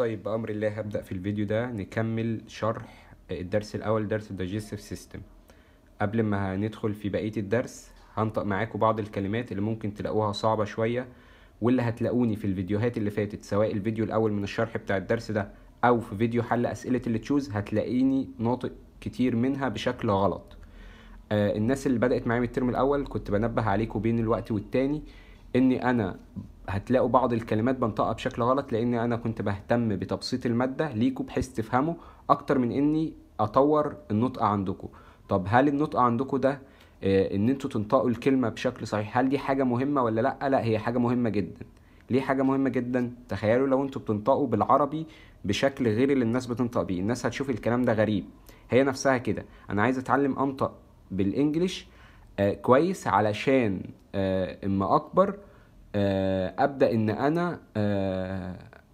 طيب بأمر الله هبدأ في الفيديو ده نكمل شرح الدرس الأول درس الدايجستيف سيستم قبل ما هندخل في بقية الدرس هنطق معاكم بعض الكلمات اللي ممكن تلاقوها صعبة شوية واللي هتلاقوني في الفيديوهات اللي فاتت سواء الفيديو الأول من الشرح بتاع الدرس ده أو في فيديو حل أسئلة اللي تشوز هتلاقيني ناطق كتير منها بشكل غلط آه، الناس اللي بدأت معايا من الترم الأول كنت بنبه عليكم بين الوقت والتاني اني انا هتلاقوا بعض الكلمات بنطقها بشكل غلط لاني انا كنت بهتم بتبسيط الماده ليكوا بحيث تفهموا اكتر من اني اطور النطق عندكم طب هل النطق عندكم ده آه، ان انتوا تنطقوا الكلمه بشكل صحيح هل دي حاجه مهمه ولا لا لا هي حاجه مهمه جدا ليه حاجه مهمه جدا تخيلوا لو انتوا بتنطقوا بالعربي بشكل غير اللي الناس بتنطق بيه الناس هتشوف الكلام ده غريب هي نفسها كده انا عايز اتعلم انطق بالانجليش آه، كويس علشان آه، اما اكبر آه، ابدا ان انا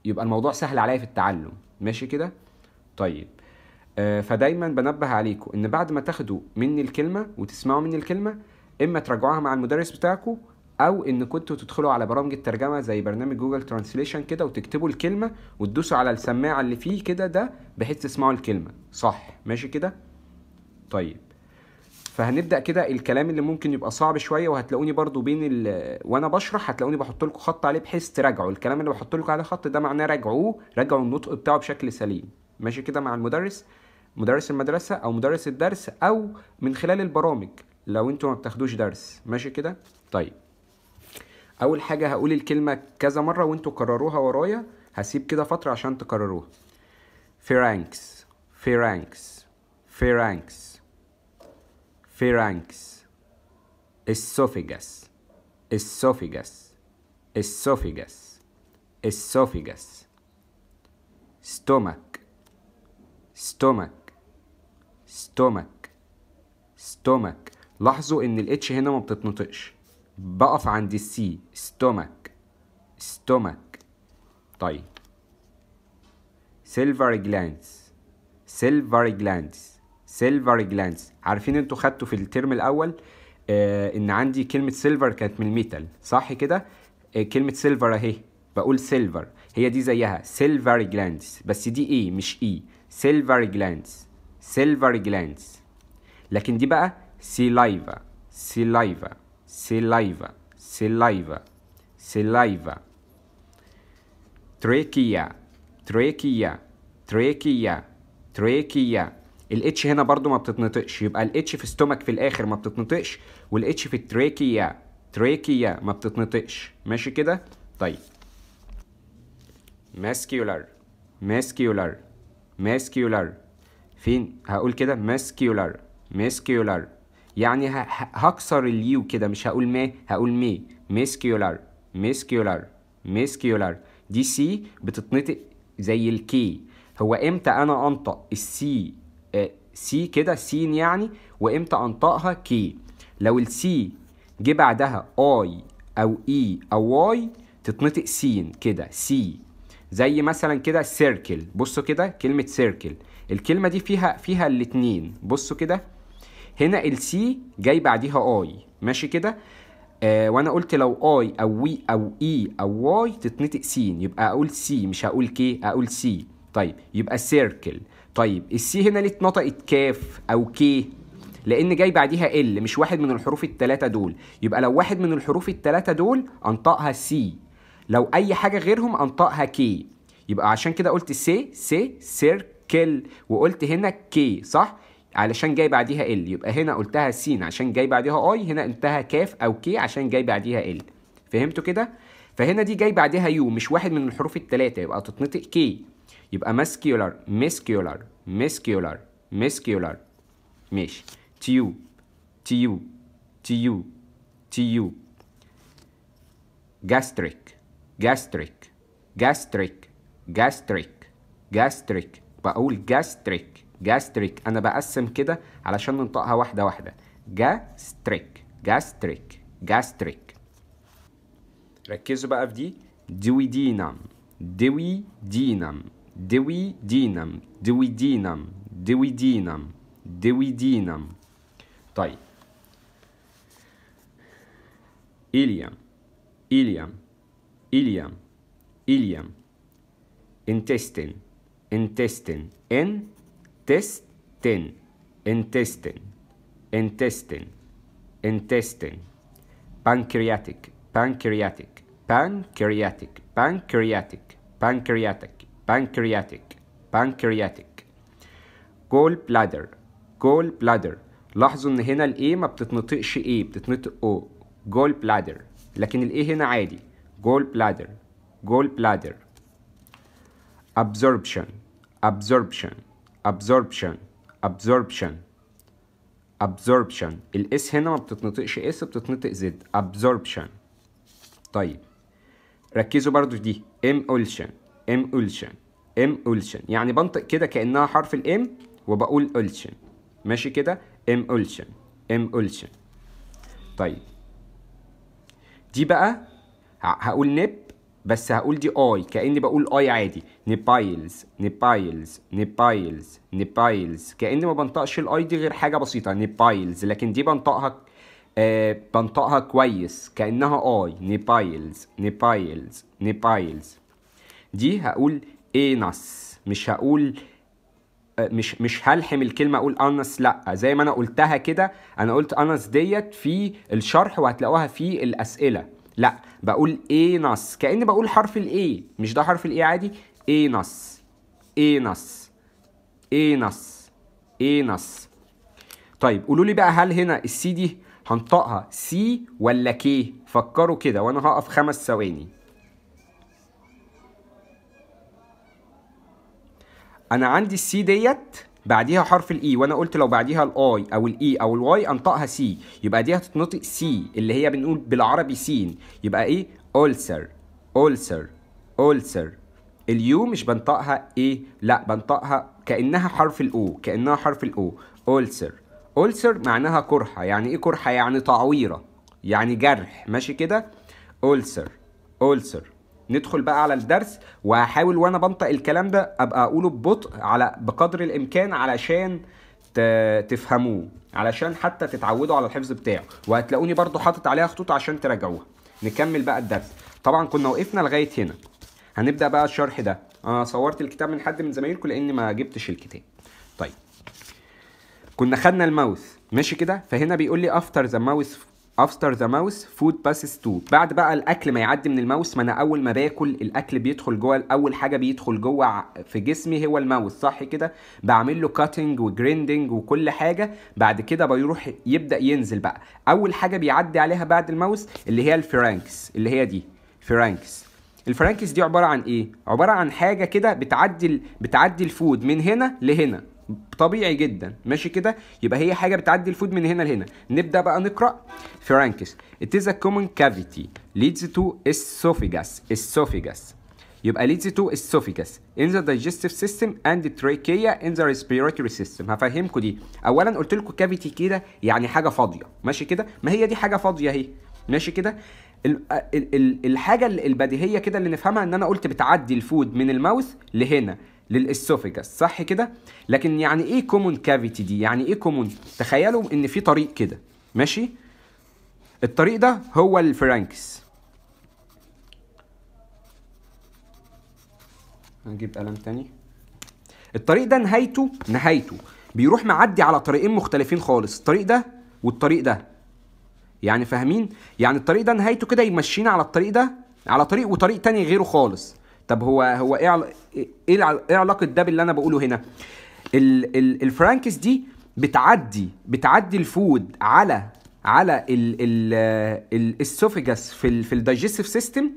يبقى الموضوع سهل عليا في التعلم ماشي كده طيب فدايما بنبه عليكم ان بعد ما تاخدوا مني الكلمه وتسمعوا مني الكلمه اما تراجعوها مع المدرس بتاعكم او ان كنتوا تدخلوا على برامج الترجمه زي برنامج جوجل ترانسليشن كده وتكتبوا الكلمه وتدوسوا على السماعه اللي فيه كده ده بحيث تسمعوا الكلمه صح ماشي كده طيب فهنبدا كده الكلام اللي ممكن يبقى صعب شويه وهتلاقوني برضو بين ال... وانا بشرح هتلاقوني بحط لكم خط عليه بحيث تراجعوا الكلام اللي بحط لكم عليه خط ده معناه راجعوه راجعوا النطق بتاعه بشكل سليم ماشي كده مع المدرس مدرس المدرسه او مدرس الدرس او من خلال البرامج لو انتوا ما بتاخدوش درس ماشي كده طيب اول حاجه هقول الكلمه كذا مره وانتوا كرروها ورايا هسيب كده فتره عشان تكرروها فيرانكس فيرانكس فيرانكس فيرانكس esophagus esophagus esophagus esophagus stomach stomach stomach stomach لاحظوا ان الاتش هنا ما بتتنطقش بقف عند السي stomach stomach طيب silver glands silver glands سيلفر جلانس عارفين انتوا خدتوا في الترم الاول آه ان عندي كلمه سيلفر كانت من الميتال صح كده آه كلمه سيلفر اهي بقول سيلفر هي دي زيها سيلفر جلانس بس دي ايه مش اي سيلفر جلانس سيلفر جلانس لكن دي بقى سيلايفا سيلايفا سيلايفا سيلايفا سيلايفا تريكيا تريكيا تريكيا تريكيا الاتش هنا برضو ما بتتنطقش يبقى الاتش في ستومك في الاخر ما بتتنطقش والاتش في التريكيا تريكيا ما بتتنطقش ماشي كده طيب ماسكيولار ماسكيولار ماسكيولار فين هقول كده ماسكيولار ماسكيولار يعني هكسر اليو كده مش هقول ما هقول مي ماسكيولار ماسكيولار ماسكيولار دي سي بتتنطق زي الكي هو امتى انا انطق السي سي آه، كده سين يعني وامتى انطقها كي لو السي جه بعدها اي او اي e او واي تتنطق سين كده سي زي مثلا كده سيركل بصوا كده كلمه سيركل الكلمه دي فيها فيها الاتنين بصوا كده هنا السي جاي بعديها اي ماشي كده آه وانا قلت لو اي او وي او اي e او واي تتنطق سين يبقى اقول سي مش هقول كي اقول سي طيب يبقى سيركل طيب السي هنا ليه اتنطقت كاف او كي لان جاي بعديها ال مش واحد من الحروف الثلاثه دول يبقى لو واحد من الحروف الثلاثه دول انطقها سي لو اي حاجه غيرهم انطقها كي يبقى عشان كده قلت سي سي سيركل وقلت هنا كي صح علشان جاي بعديها ال يبقى هنا قلتها سين عشان جاي بعديها اي هنا انتهى كاف او كي عشان جاي بعديها ال فهمتوا كده فهنا دي جاي بعديها يو مش واحد من الحروف الثلاثه يبقى تتنطق كي يبقى ماسكيولار ميسكيولار ميسكيولار ميسكيولار ماشي تيو تيو تيو تيو جاستريك جاستريك جاستريك جاستريك جاستريك بقول جاستريك جاستريك انا بقسم كده علشان ننطقها واحده واحده جاستريك جاستريك جاستريك ركزوا بقى في دي دوي دينام Devi dinam, devi dinam, devi dinam, devi dinam. طيب إليام إليام إليام إليام انتستن انتستن ان تستن intestine, intestine, intestine, pancreatic, pancreatic, pancreatic, pancreatic, pancreatic, pancreatic pancreatic gall bladder gall bladder لاحظوا ان هنا الايه ما بتتنطقش ايه بتتنطق او gall bladder لكن الايه هنا عادي gall bladder gall bladder absorption absorption absorption absorption absorption الاس هنا ما بتتنطقش اس بتتنطق زد absorption طيب ركزوا برضو في دي emulsion ام اولشن ام اولشن يعني بنطق كده كانها حرف الام وبقول اولشن ماشي كده ام اولشن ام اولشن طيب دي بقى هقول نب بس هقول دي اي كاني بقول اي عادي نيبايلز نيبايلز نيبايلز نيبايلز كاني ما بنطقش الاي دي غير حاجه بسيطه نيبايلز لكن دي بنطقها آه بنطقها كويس كانها اي نيبايلز نيبايلز نيبايلز دي هقول انس مش هقول آه، مش مش هلحم الكلمه اقول انس لا زي ما انا قلتها كده انا قلت انس ديت في الشرح وهتلاقوها في الاسئله لا بقول انس كاني بقول حرف الاي مش ده حرف الاي عادي انس انس انس انس طيب قولوا لي بقى هل هنا السي دي هنطقها سي ولا كي فكروا كده وانا هقف خمس ثواني انا عندي السي ديت بعديها حرف الاي e، وانا قلت لو بعديها الاي او الاي e او الواي انطقها سي يبقى دي هتتنطق سي اللي هي بنقول بالعربي سين يبقى ايه اولسر اولسر اولسر اليو مش بنطقها ايه لا بنطقها كانها حرف الاو كانها حرف الاو اولسر اولسر معناها قرحه يعني ايه قرحه يعني تعويره يعني جرح ماشي كده اولسر اولسر ندخل بقى على الدرس وهحاول وانا بنطق الكلام ده ابقى اقوله ببطء على بقدر الامكان علشان تفهموه علشان حتى تتعودوا على الحفظ بتاعه وهتلاقوني برضو حاطط عليها خطوط عشان تراجعوها نكمل بقى الدرس طبعا كنا وقفنا لغايه هنا هنبدا بقى الشرح ده انا صورت الكتاب من حد من زمايلكم لاني ما جبتش الكتاب طيب كنا خدنا الماوس ماشي كده فهنا بيقول لي افتر ذا ماوس افتر ذا ماوس فود باسس تو بعد بقى الاكل ما يعدي من الماوس ما انا اول ما باكل الاكل بيدخل جوه اول حاجه بيدخل جوه في جسمي هو الماوس صح كده بعمل له كاتنج وجريندنج وكل حاجه بعد كده بيروح يبدا ينزل بقى اول حاجه بيعدي عليها بعد الماوس اللي هي الفرانكس اللي هي دي فرانكس الفرانكس دي عباره عن ايه عباره عن حاجه كده بتعدي بتعدي الفود من هنا لهنا طبيعي جدا ماشي كده يبقى هي حاجه بتعدي الفود من هنا لهنا نبدا بقى نقرا فرانكس it is a common cavity leads to esophagus esophagus يبقى leads to esophagus in the digestive system and the trachea in the respiratory system هفهمكم دي اولا قلت لكم كافيتي كده يعني حاجه فاضيه ماشي كده ما هي دي حاجه فاضيه اهي ماشي كده الحاجه البديهيه كده اللي نفهمها ان انا قلت بتعدي الفود من الماوث لهنا للاسوفيجاس صح كده لكن يعني ايه كومون كافيتي دي يعني ايه كومون تخيلوا ان في طريق كده ماشي الطريق ده هو الفرانكس هنجيب قلم تاني الطريق ده نهايته نهايته بيروح معدي على طريقين مختلفين خالص الطريق ده والطريق ده يعني فاهمين يعني الطريق ده نهايته كده يمشينا على الطريق ده على طريق وطريق تاني غيره خالص طب هو هو ايه ايه ايه علاقه ده باللي انا بقوله هنا ال ال الفرانكس دي بتعدي بتعدي الفود على على الاسوفيجاس في في الدايجستيف سيستم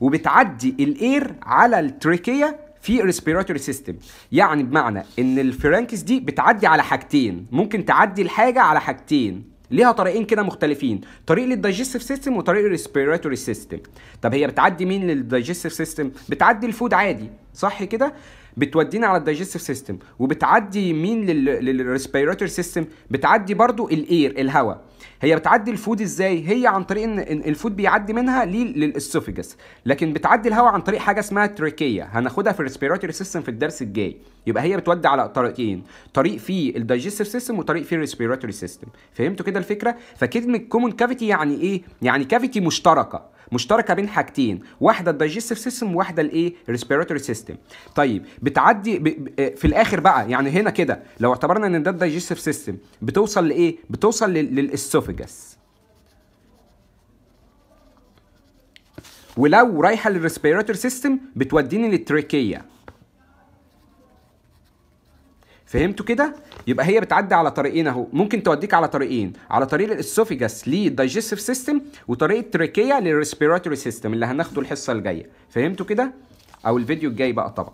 وبتعدي الاير على التريكيه في الريسبيراتوري سيستم يعني بمعنى ان الفرانكس دي بتعدي على حاجتين ممكن تعدي الحاجه على حاجتين ليها طريقين كده مختلفين طريق للدايجستيف سيستم وطريق للريسبيراتوري سيستم طب هي بتعدي مين للدايجستيف سيستم بتعدي الفود عادي صح كده بتودينا على الدايجستيف سيستم وبتعدي مين للريسبيراتوري سيستم بتعدي برضو الاير الهواء هي بتعدي الفود ازاي هي عن طريق ان الفود بيعدي منها للاسوفجس لكن بتعدي الهواء عن طريق حاجه اسمها تريكيه هناخدها في الريسبيراتوري سيستم في الدرس الجاي يبقى هي بتودي على طريقين طريق فيه الدايجستيف سيستم وطريق فيه الريسبيراتوري سيستم فهمتوا كده الفكره فكلمه كومون كافيتي يعني ايه يعني كافيتي مشتركه مشتركه بين حاجتين واحده الدايجستيف سيستم وواحده الايه ريسبيراتوري سيستم طيب بتعدي ب... آه، في الاخر بقى يعني هنا كده لو اعتبرنا ان ده الدايجستيف سيستم بتوصل لايه بتوصل للاسوفاجس ولو رايحه للريسبيراتوري سيستم بتوديني للتريكيه فهمتوا كده يبقى هي بتعدي على طريقين اهو ممكن توديك على طريقين على طريق الاسوفيجاس للدايجستيف سيستم وطريق التريكيه للريسبيراتوري سيستم اللي هناخده الحصه الجايه فهمتوا كده او الفيديو الجاي بقى طبعا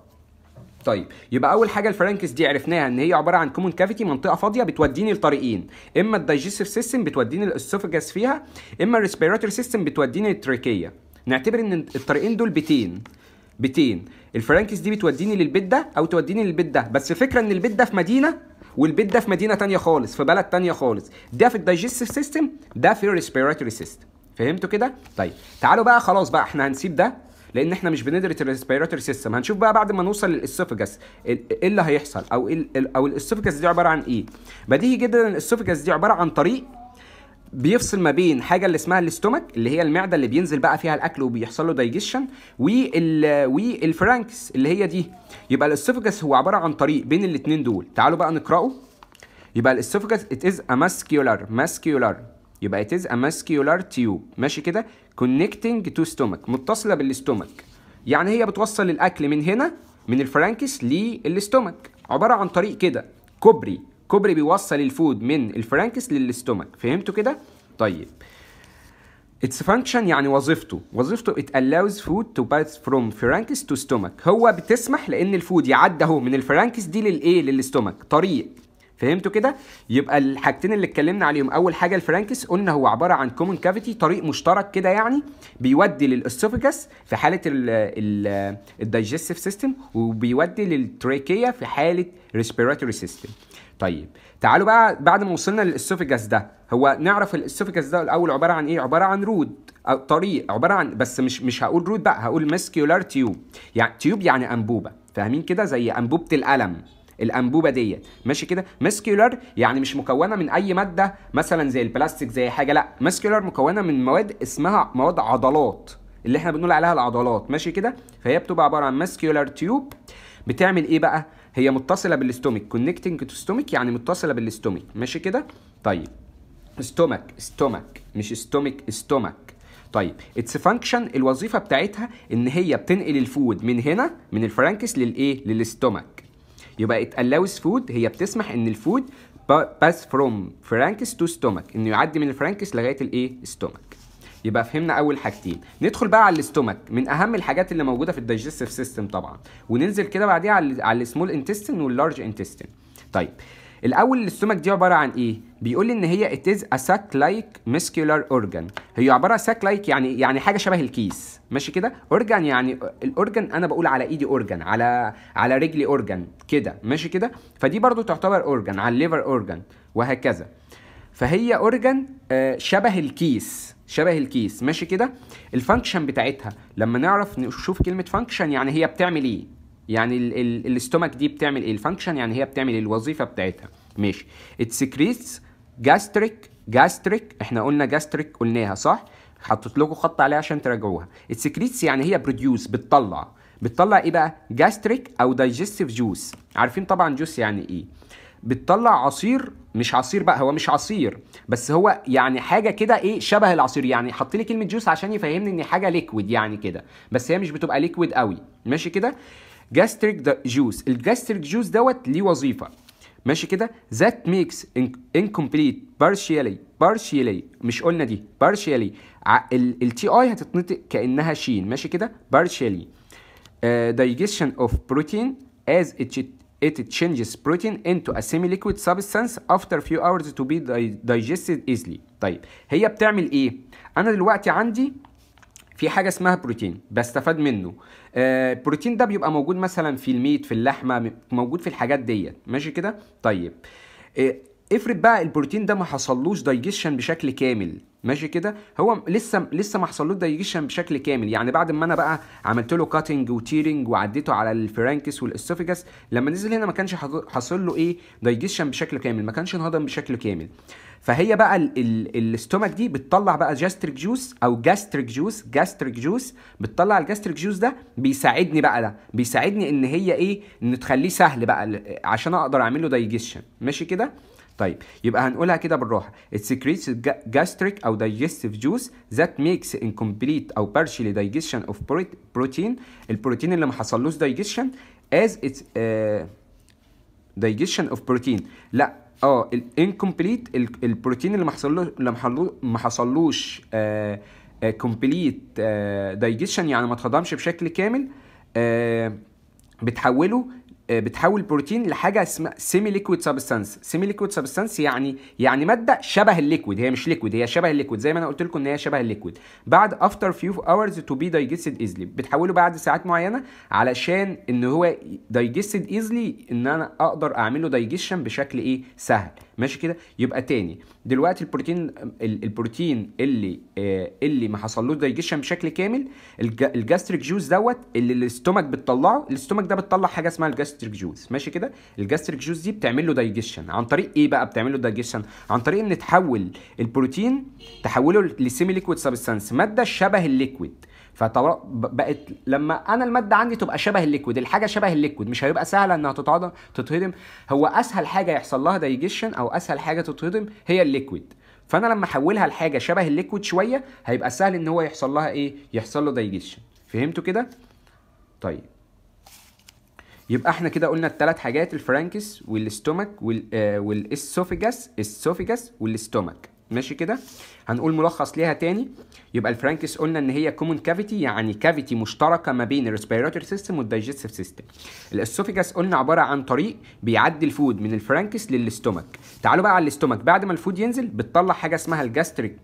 طيب يبقى اول حاجه الفرانكس دي عرفناها ان هي عباره عن كومون كافيتي منطقه فاضيه بتوديني لطريقين اما الدايجستيف سيستم بتوديني الاسوفيجاس فيها اما الريسبيراتوري سيستم بتوديني التريكيه نعتبر ان الطريقين دول بيتين بتين الفرانكس دي بتوديني للبيت ده او توديني للبيت ده بس فكره ان البيت ده في مدينه والبيت ده في مدينه تانية خالص في بلد تانية خالص ده في الدايجستيف سيستم ده في الريسبيراتوري سيستم فهمتوا كده طيب تعالوا بقى خلاص بقى احنا هنسيب ده لان احنا مش بندرس الريسبيراتوري سيستم هنشوف بقى بعد ما نوصل للاسوفجاس ايه اللي هيحصل او ال او الاسوفجاس دي عباره عن ايه بديهي جدا ان الاسوفجاس دي عباره عن طريق بيفصل ما بين حاجه اللي اسمها الاستومك اللي هي المعده اللي بينزل بقى فيها الاكل وبيحصل له دايجيشن والفرانكس اللي هي دي يبقى الاسوفجس هو عباره عن طريق بين الاثنين دول تعالوا بقى نقراه يبقى الاسوفجس it is a muscular muscular يبقى it is a muscular tube ماشي كده connecting to stomach متصله بالاستومك يعني هي بتوصل الاكل من هنا من الفرانكس للاستومك عباره عن طريق كده كوبري كوبري بيوصل الفود من الفرانكس للاستومك فهمتوا كده طيب اتس فانكشن يعني وظيفته وظيفته it allows food to pass from pharynx to stomach هو بتسمح لان الفود يعدي اهو من الفرانكس دي للايه للاستومك طريق فهمتوا كده يبقى الحاجتين اللي اتكلمنا عليهم اول حاجه الفرانكس قلنا هو عباره عن كومن كافيتي طريق مشترك كده يعني بيودي للاسوفيجاس في حاله الدايجستيف سيستم وبيودي للتريكيا في حاله ريسبيراتوري سيستم طيب تعالوا بقى بعد ما وصلنا للاسوفجاس ده هو نعرف الاسوفجاس ده الاول عباره عن ايه عباره عن رود أو طريق عباره عن بس مش مش هقول رود بقى هقول مسكيولار تيوب يعني تيوب يعني انبوبه فاهمين كده زي انبوبه القلم الانبوبه ديت ماشي كده مسكيولار يعني مش مكونه من اي ماده مثلا زي البلاستيك زي حاجه لا مسكيولار مكونه من مواد اسمها مواد عضلات اللي احنا بنقول عليها العضلات ماشي كده فهي بتبقى عباره عن مسكيولار تيوب بتعمل ايه بقى هي متصله بالاستومك كونكتنج تو ستومك يعني متصله بالاستومك ماشي كده طيب استومك استومك مش استومك استومك طيب اتس فانكشن الوظيفه بتاعتها ان هي بتنقل الفود من هنا من الفرانكس للايه للاستومك يبقى ات allows فود هي بتسمح ان الفود باس فروم فرانكس تو ستومك انه يعدي من الفرانكس لغايه الايه استومك يبقى فهمنا اول حاجتين ندخل بقى على الاستومك من اهم الحاجات اللي موجوده في الدايجستيف سيستم طبعا وننزل كده بعديها على السمول انتستين واللارج انتستين طيب الاول الاستومك دي عباره عن ايه بيقول ان هي it is a sac like muscular organ هي عباره sac like يعني يعني حاجه شبه الكيس ماشي كده اورجان يعني الاورجان انا بقول على ايدي اورجان على على رجلي اورجان كده ماشي كده فدي برضو تعتبر اورجان على الليفر اورجان وهكذا فهي اورجان آه، شبه الكيس شبه الكيس ماشي كده الفانكشن بتاعتها لما نعرف نشوف كلمه فانكشن يعني هي بتعمل ايه يعني الاستومك دي بتعمل ايه الفانكشن يعني هي بتعمل إيه؟ الوظيفه بتاعتها ماشي اتسكريتس جاستريك جاستريك احنا قلنا جاستريك قلناها صح حطيت لكم خط عليها عشان تراجعوها اتسكريتس يعني هي بروديوس بتطلع بتطلع ايه بقى جاستريك او دايجستيف جوس عارفين طبعا جوس يعني ايه بتطلع عصير مش عصير بقى هو مش عصير بس هو يعني حاجه كده ايه شبه العصير يعني حط لي كلمه جوس عشان يفهمني ان حاجه ليكويد يعني كده بس هي مش بتبقى ليكويد قوي ماشي كده جاستريك جوس الجاستريك جوس دوت ليه وظيفه ماشي كده ذات ميكس انكمبليت بارشيالي بارشيالي مش قلنا دي بارشيالي التي اي هتتنطق كانها شين ماشي كده بارشيالي دايجيشن اوف بروتين از it changes protein into a semi-liquid substance after few hours to be digested easily طيب هي بتعمل ايه انا دلوقتي عندي في حاجه اسمها بروتين بستفاد منه آه، البروتين ده بيبقى موجود مثلا في الميت في اللحمه موجود في الحاجات ديت ماشي كده طيب آه، افرض بقى البروتين ده ما حصلوش دايجيشن بشكل كامل ماشي كده هو لسه لسه ما حصلوش دايجيشن بشكل كامل يعني بعد ما انا بقى عملت له كاتنج وتيرنج وعديته على الفرانكس والاستوفيجاس لما نزل هنا ما كانش حاصل له ايه دايجيشن بشكل كامل ما كانش انهضم بشكل كامل فهي بقى الاستومك دي بتطلع بقى جاستريك جوس او جاستريك جوس جاستريك جوس بتطلع الجاستريك جوس ده بيساعدني بقى ده بيساعدني ان هي ايه ان تخليه سهل بقى عشان اقدر اعمل له دايجيشن ماشي كده طيب يبقى هنقولها كده بالراحه it secretes gastric او digestive juice that makes incomplete او partially digestion of protein البروتين اللي ما حصلوش digestion as its uh, digestion of protein لا اه الانكمبليت البروتين اللي ما حصلوش اللي ما حصلوش كومبليت آه، دايجيشن آه، يعني ما اتهضمش بشكل كامل بتحوله آه، بتحول البروتين لحاجه اسمها سيمي ليكويد سبستانس سيمي ليكويد سبستانس يعني يعني ماده شبه الليكويد هي مش ليكويد هي شبه الليكويد زي ما انا قلت لكم ان هي شبه الليكويد بعد افتر فيو اورز تو بي دايجستد ايزلي بتحوله بعد ساعات معينه علشان ان هو دايجستد ايزلي ان انا اقدر اعمله دايجستشن بشكل ايه سهل ماشي كده يبقى تاني دلوقتي البروتين البروتين اللي آه، اللي ما حصلوش دايجيشن بشكل كامل الجاستريك جوز دوت اللي الاستومك بتطلعه الاستومك ده بتطلع حاجه اسمها الجاستريك جوز ماشي كده الجاستريك جوز دي بتعمل له دايجيشن عن طريق ايه بقى بتعمل له دايجيشن عن طريق ان تحول البروتين تحوله لسيمي ليكويد سبستانس ماده شبه الليكويد فبقت لما انا الماده عندي تبقى شبه الليكويد الحاجه شبه الليكويد مش هيبقى سهله انها تتعضم تتهضم هو اسهل حاجه يحصل لها دايجيشن او اسهل حاجه تتهضم هي الليكويد فانا لما احولها لحاجه شبه الليكويد شويه هيبقى سهل ان هو يحصل لها ايه يحصل له دايجيشن فهمتوا كده طيب يبقى احنا كده قلنا الثلاث حاجات الفرانكس والاستومك آه، والاسوفيجاس السوفيجاس والاستومك ماشي كده هنقول ملخص ليها تاني يبقى الفرانكس قلنا ان هي كومون كافيتي يعني كافيتي مشتركه ما بين الريسبيراتوري سيستم والدايجستيف سيستم الاسوفيجاس قلنا عباره عن طريق بيعدي الفود من الفرانكس للاستومك تعالوا بقى على الاستومك بعد ما الفود ينزل بتطلع حاجه اسمها الجاستريك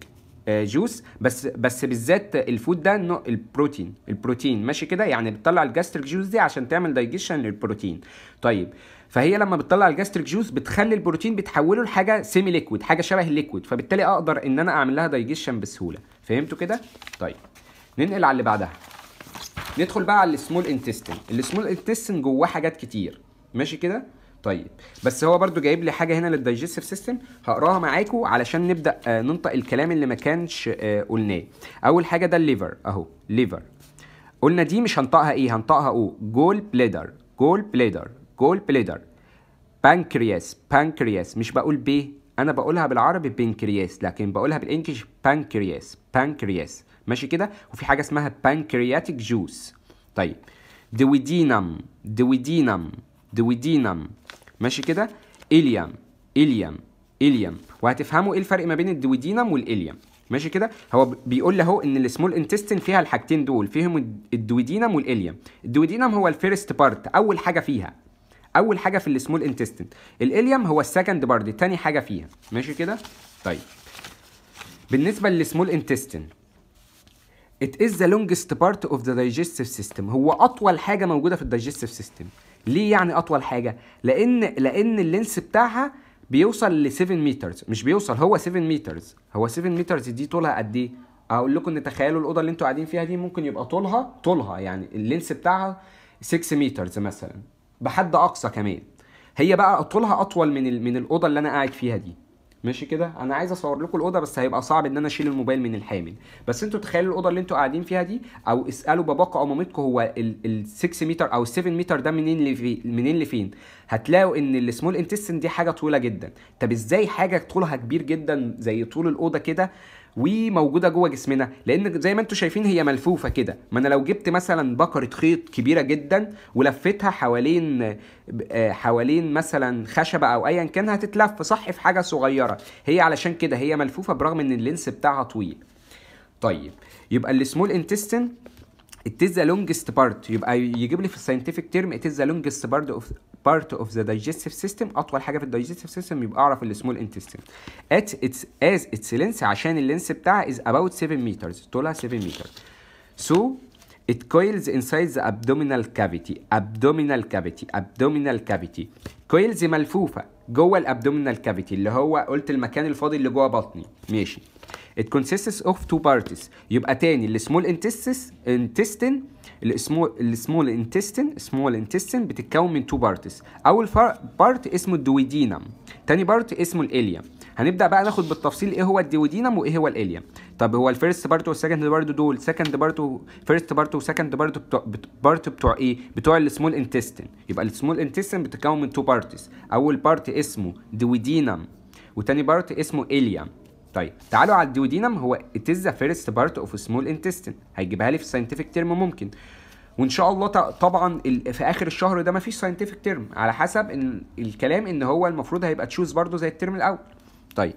آه، جوس بس بس بالذات الفود ده البروتين البروتين ماشي كده يعني بتطلع الجاستريك جوس دي عشان تعمل دايجيشن للبروتين طيب آه فهي لما بتطلع الجاستريك جوس بتخلي البروتين بتحوله لحاجه سيمي ليكويد حاجه شبه الليكويد فبالتالي اقدر ان انا اعمل لها دايجيشن بسهوله فهمتوا كده طيب ننقل على اللي بعدها ندخل بقى على السمول انتستين السمول انتستين جواه حاجات كتير ماشي كده طيب بس هو برضو جايب لي حاجه هنا للدايجستيف سيستم هقراها معاكم علشان نبدا آه، ننطق الكلام اللي ما كانش آه، قلناه اول حاجه ده الليفر اهو ليفر قلنا دي مش هنطقها ايه هنطقها او جول بليدر جول بليدر جول بليدر بانكرياس بانكرياس مش بقول بي انا بقولها بالعربي بنكرياس لكن بقولها بالانجلش بانكرياس بانكرياس ماشي كده وفي حاجه اسمها بانكرياتيك جوس طيب دويدينم دويدينم دويدينم ماشي كده إليام إليام إليام وهتفهموا إيه الفرق ما بين الدويدينم والإليام ماشي كده هو بيقول له اهو ان السمول انتستين فيها الحاجتين دول فيهم الدويدينم والإليام الدويدينم هو الفيرست بارت اول حاجه فيها اول حاجه في السمول انتستين الاليم هو السكند برضه تاني حاجه فيها ماشي كده طيب بالنسبه للسمول انتستين It is the longest part of the digestive system هو أطول حاجة موجودة في الدايجستيف سيستم ليه يعني أطول حاجة؟ لأن لأن اللينس بتاعها بيوصل ل 7 مترز مش بيوصل هو 7 مترز هو 7 مترز دي طولها قد ايه؟ اقول لكم ان تخيلوا الاوضه اللي انتوا قاعدين فيها دي ممكن يبقى طولها طولها يعني اللينس بتاعها 6 مترز مثلا بحد اقصى كمان هي بقى طولها اطول من من الاوضه اللي انا قاعد فيها دي ماشي كده انا عايز اصور لكم الاوضه بس هيبقى صعب ان انا اشيل الموبايل من الحامل بس انتوا تخيلوا الاوضه اللي انتوا قاعدين فيها دي او اسالوا باباكم او مامتكم هو ال 6 متر او 7 متر ده منين لفي منين لفين هتلاقوا ان السمول انتستين دي حاجه طويله جدا طب ازاي حاجه طولها كبير جدا زي طول الاوضه كده وموجوده جوه جسمنا لان زي ما انتم شايفين هي ملفوفه كده ما انا لو جبت مثلا بكره خيط كبيره جدا ولفتها حوالين آه، حوالين مثلا خشبه او ايا كان هتتلف صح في حاجه صغيره هي علشان كده هي ملفوفه برغم ان اللينس بتاعها طويل طيب يبقى السمول انتستين اتز ذا لونجست بارت يبقى يجيب لي في الساينتفك تيرم اتز ذا لونجست بارت part of the digestive system اطول حاجه في الدايجستيف سيستم يبقى اعرف السمول انتستين at its as its length عشان اللينس بتاعها is about 7 meters طولها 7 meters so it coils inside the abdominal cavity abdominal cavity abdominal cavity coils ملفوفه جوه الابدومينال كافيتي اللي هو قلت المكان الفاضي اللي جوه بطني ماشي it consists of two parties يبقى تاني السمول انتستس انتستن السمول السمول انتستين سمول انتستن بتتكون من تو بارتس اول بارت اسمه الدويدينم تاني بارت اسمه الاليا هنبدا بقى ناخد بالتفصيل ايه هو الديودينم وايه هو الاليم طب هو الفيرست بارت والسكند بارت دول سكند بارت وفيرست بارت وسكند بارت بتوع بارت بتوع ايه بتوع السمول انتستين يبقى السمول انتستين بتتكون من تو بارتس اول بارت اسمه ديودينم وتاني بارت اسمه اليم طيب تعالوا على الديودينم هو ات از ذا first part of small intestine هيجيبها لي في ساينتفك تيرم ممكن وان شاء الله طبعا في اخر الشهر ده مفيش ساينتفك ترم على حسب إن الكلام ان هو المفروض هيبقى تشوز برضه زي الترم الاول طيب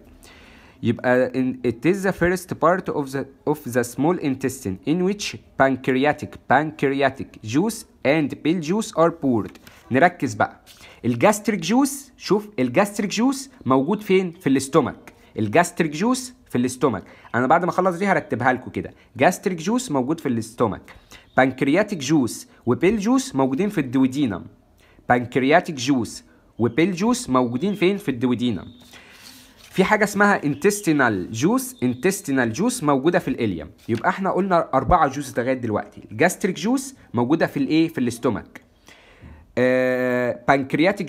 يبقى it is the first part of the of the small intestine in which pancreatic pancreatic juice and pill juice are poured نركز بقى الجاستريك جوس شوف الجاستريك جوس موجود فين في الاستومك الجاستريك جوس في الاستومك انا بعد ما اخلص دي هرتبها لكم كده جاستريك جوس موجود في الاستومك بانكرياتيك جوس وبيل جوس موجودين في الدويدينم بانكرياتيك جوس وبيل جوس موجودين فين في الدويدينم في حاجه اسمها intestinal juice intestinal juice موجوده في الاليم يبقى احنا قلنا اربعه جوس لغايه دلوقتي الجاستريك جوز موجوده في الايه في الاستومك آه بانكرياتيك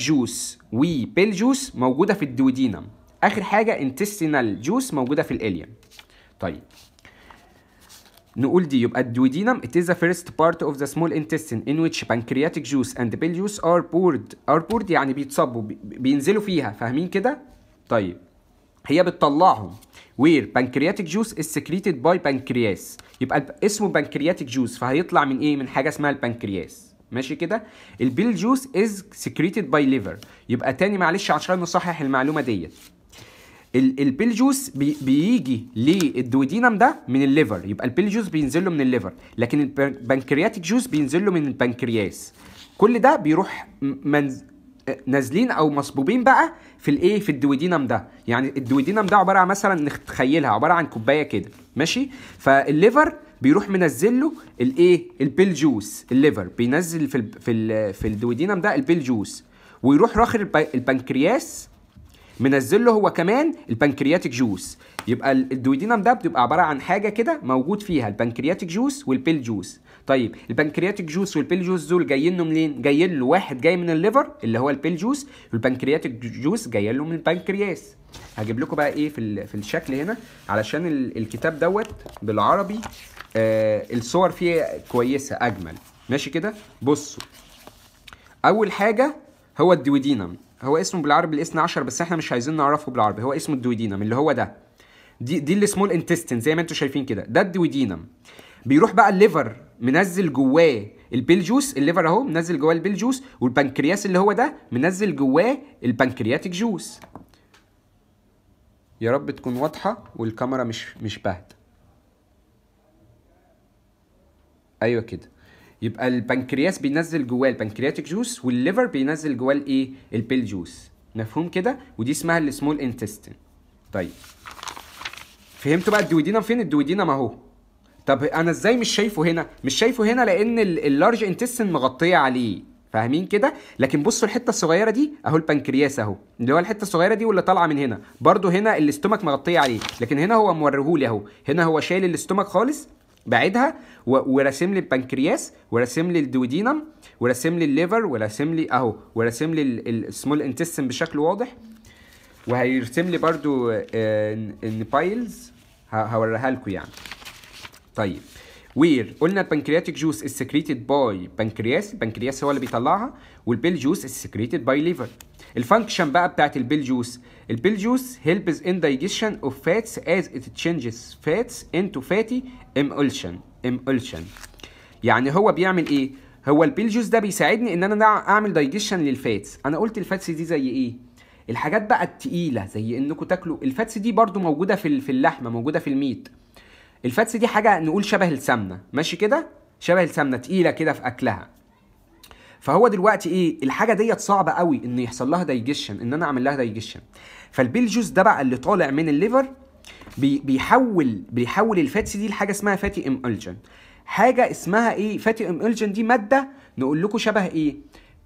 و بيل جوز موجوده في الدودينم اخر حاجه intestinal juice موجوده في الاليم طيب نقول دي يبقى الدويدينم it is the first part of the small intestine in which pancreatic juice and bile juice are poured are poured يعني بيتصبوا بينزلوا فيها فاهمين كده طيب هي بتطلعهم وير بانكرياتيك جوس از سكريتد باي بانكرياس يبقى اسمه بانكرياتيك جوس فهيطلع من ايه من حاجه اسمها البنكرياس ماشي كده البيل جوس از سكريتد باي ليفر يبقى تاني معلش عشان نصحح المعلومه ديت البيل جوس بي بيجي للدويدينم ده من الليفر يبقى البيل جوس بينزل له من الليفر لكن البنكرياتيك جوس بينزل له من البنكرياس كل ده بيروح منز... نازلين او مصبوبين بقى في الايه في الدويدينم ده يعني الدويدينم ده عباره عن مثلا نتخيلها عباره عن كوبايه كده ماشي فالليفر بيروح منزل له الايه البيل جوس الليفر بينزل في الـ في الـ في الدويدينم ده البيل جوس ويروح راخر البنكرياس منزل له هو كمان البنكرياتيك جوس يبقى الدويدينم ده بتبقى عباره عن حاجه كده موجود فيها البنكرياتيك جوس والبيل جوس طيب البنكرياتيك جوس والبيل جوس دول جايين له منين جايين له واحد جاي من الليفر اللي هو البيل جوس والبنكرياتيك جوس جاي له من البنكرياس هجيب لكم بقى ايه في في الشكل هنا علشان الكتاب دوت بالعربي آه الصور فيه كويسه اجمل ماشي كده بصوا اول حاجه هو الدويدينم هو اسمه بالعربي الاثنى عشر بس احنا مش عايزين نعرفه بالعربي هو اسمه الدويدينم اللي هو ده دي دي السمول انتستين زي ما انتم شايفين كده ده الدويدينم بيروح بقى الليفر منزل جواه البيل جوس الليفر اهو منزل جواه البيل جوس والبنكرياس اللي هو ده منزل جواه البنكرياتيك جوس يا رب تكون واضحه والكاميرا مش مش باهت ايوه كده يبقى البنكرياس بينزل جواه البنكرياتيك جوس والليفر بينزل جواه الايه البيل جوس مفهوم كده ودي اسمها السمول انتستين طيب فهمتوا بقى الدويدينا فين الدويدينا اهو طب انا ازاي مش شايفه هنا مش شايفه هنا لان اللارج انتستين مغطيه عليه فاهمين كده لكن بصوا الحته الصغيره دي اهو البنكرياس اهو اللي هو الحته الصغيره دي واللي طالعه من هنا برده هنا الاستومك مغطيه عليه لكن هنا هو موريهولي اهو هنا هو شايل الاستومك خالص بعيدها وراسم لي البنكرياس وراسم لي الدودينم وراسم لي الليفر وراسم لي اهو وراسم لي السمول انتستين بشكل واضح وهيرسم لي برده آه، النبايلز هوريها لكم يعني طيب وير قلنا البنكرياتيك جوس از سكريتد باي بنكرياس البنكرياس هو اللي بيطلعها والبيل جوس از سكريتد باي ليفر الفانكشن بقى بتاعت البيل جوس البيل جوس هيلبز ان دايجيشن اوف فاتس از ات تشينجز فاتس انتو فاتي امولشن امولشن يعني هو بيعمل ايه هو البيل جوس ده بيساعدني ان انا اعمل دايجيشن للفاتس انا قلت الفاتس دي زي ايه الحاجات بقى التقيله زي انكم تاكلوا الفاتس دي برضو موجوده في في اللحمه موجوده في الميت الفاتس دي حاجه نقول شبه السمنه ماشي كده شبه السمنه تقيله كده في اكلها فهو دلوقتي ايه الحاجه ديت صعبه قوي ان يحصل لها دايجيشن ان انا اعمل لها دايجيشن فالبيل جوز ده بقى اللي طالع من الليفر بي بيحول بيحول الفاتس دي لحاجه اسمها فاتي ام حاجه اسمها ايه فاتي ام دي ماده نقول لكم شبه ايه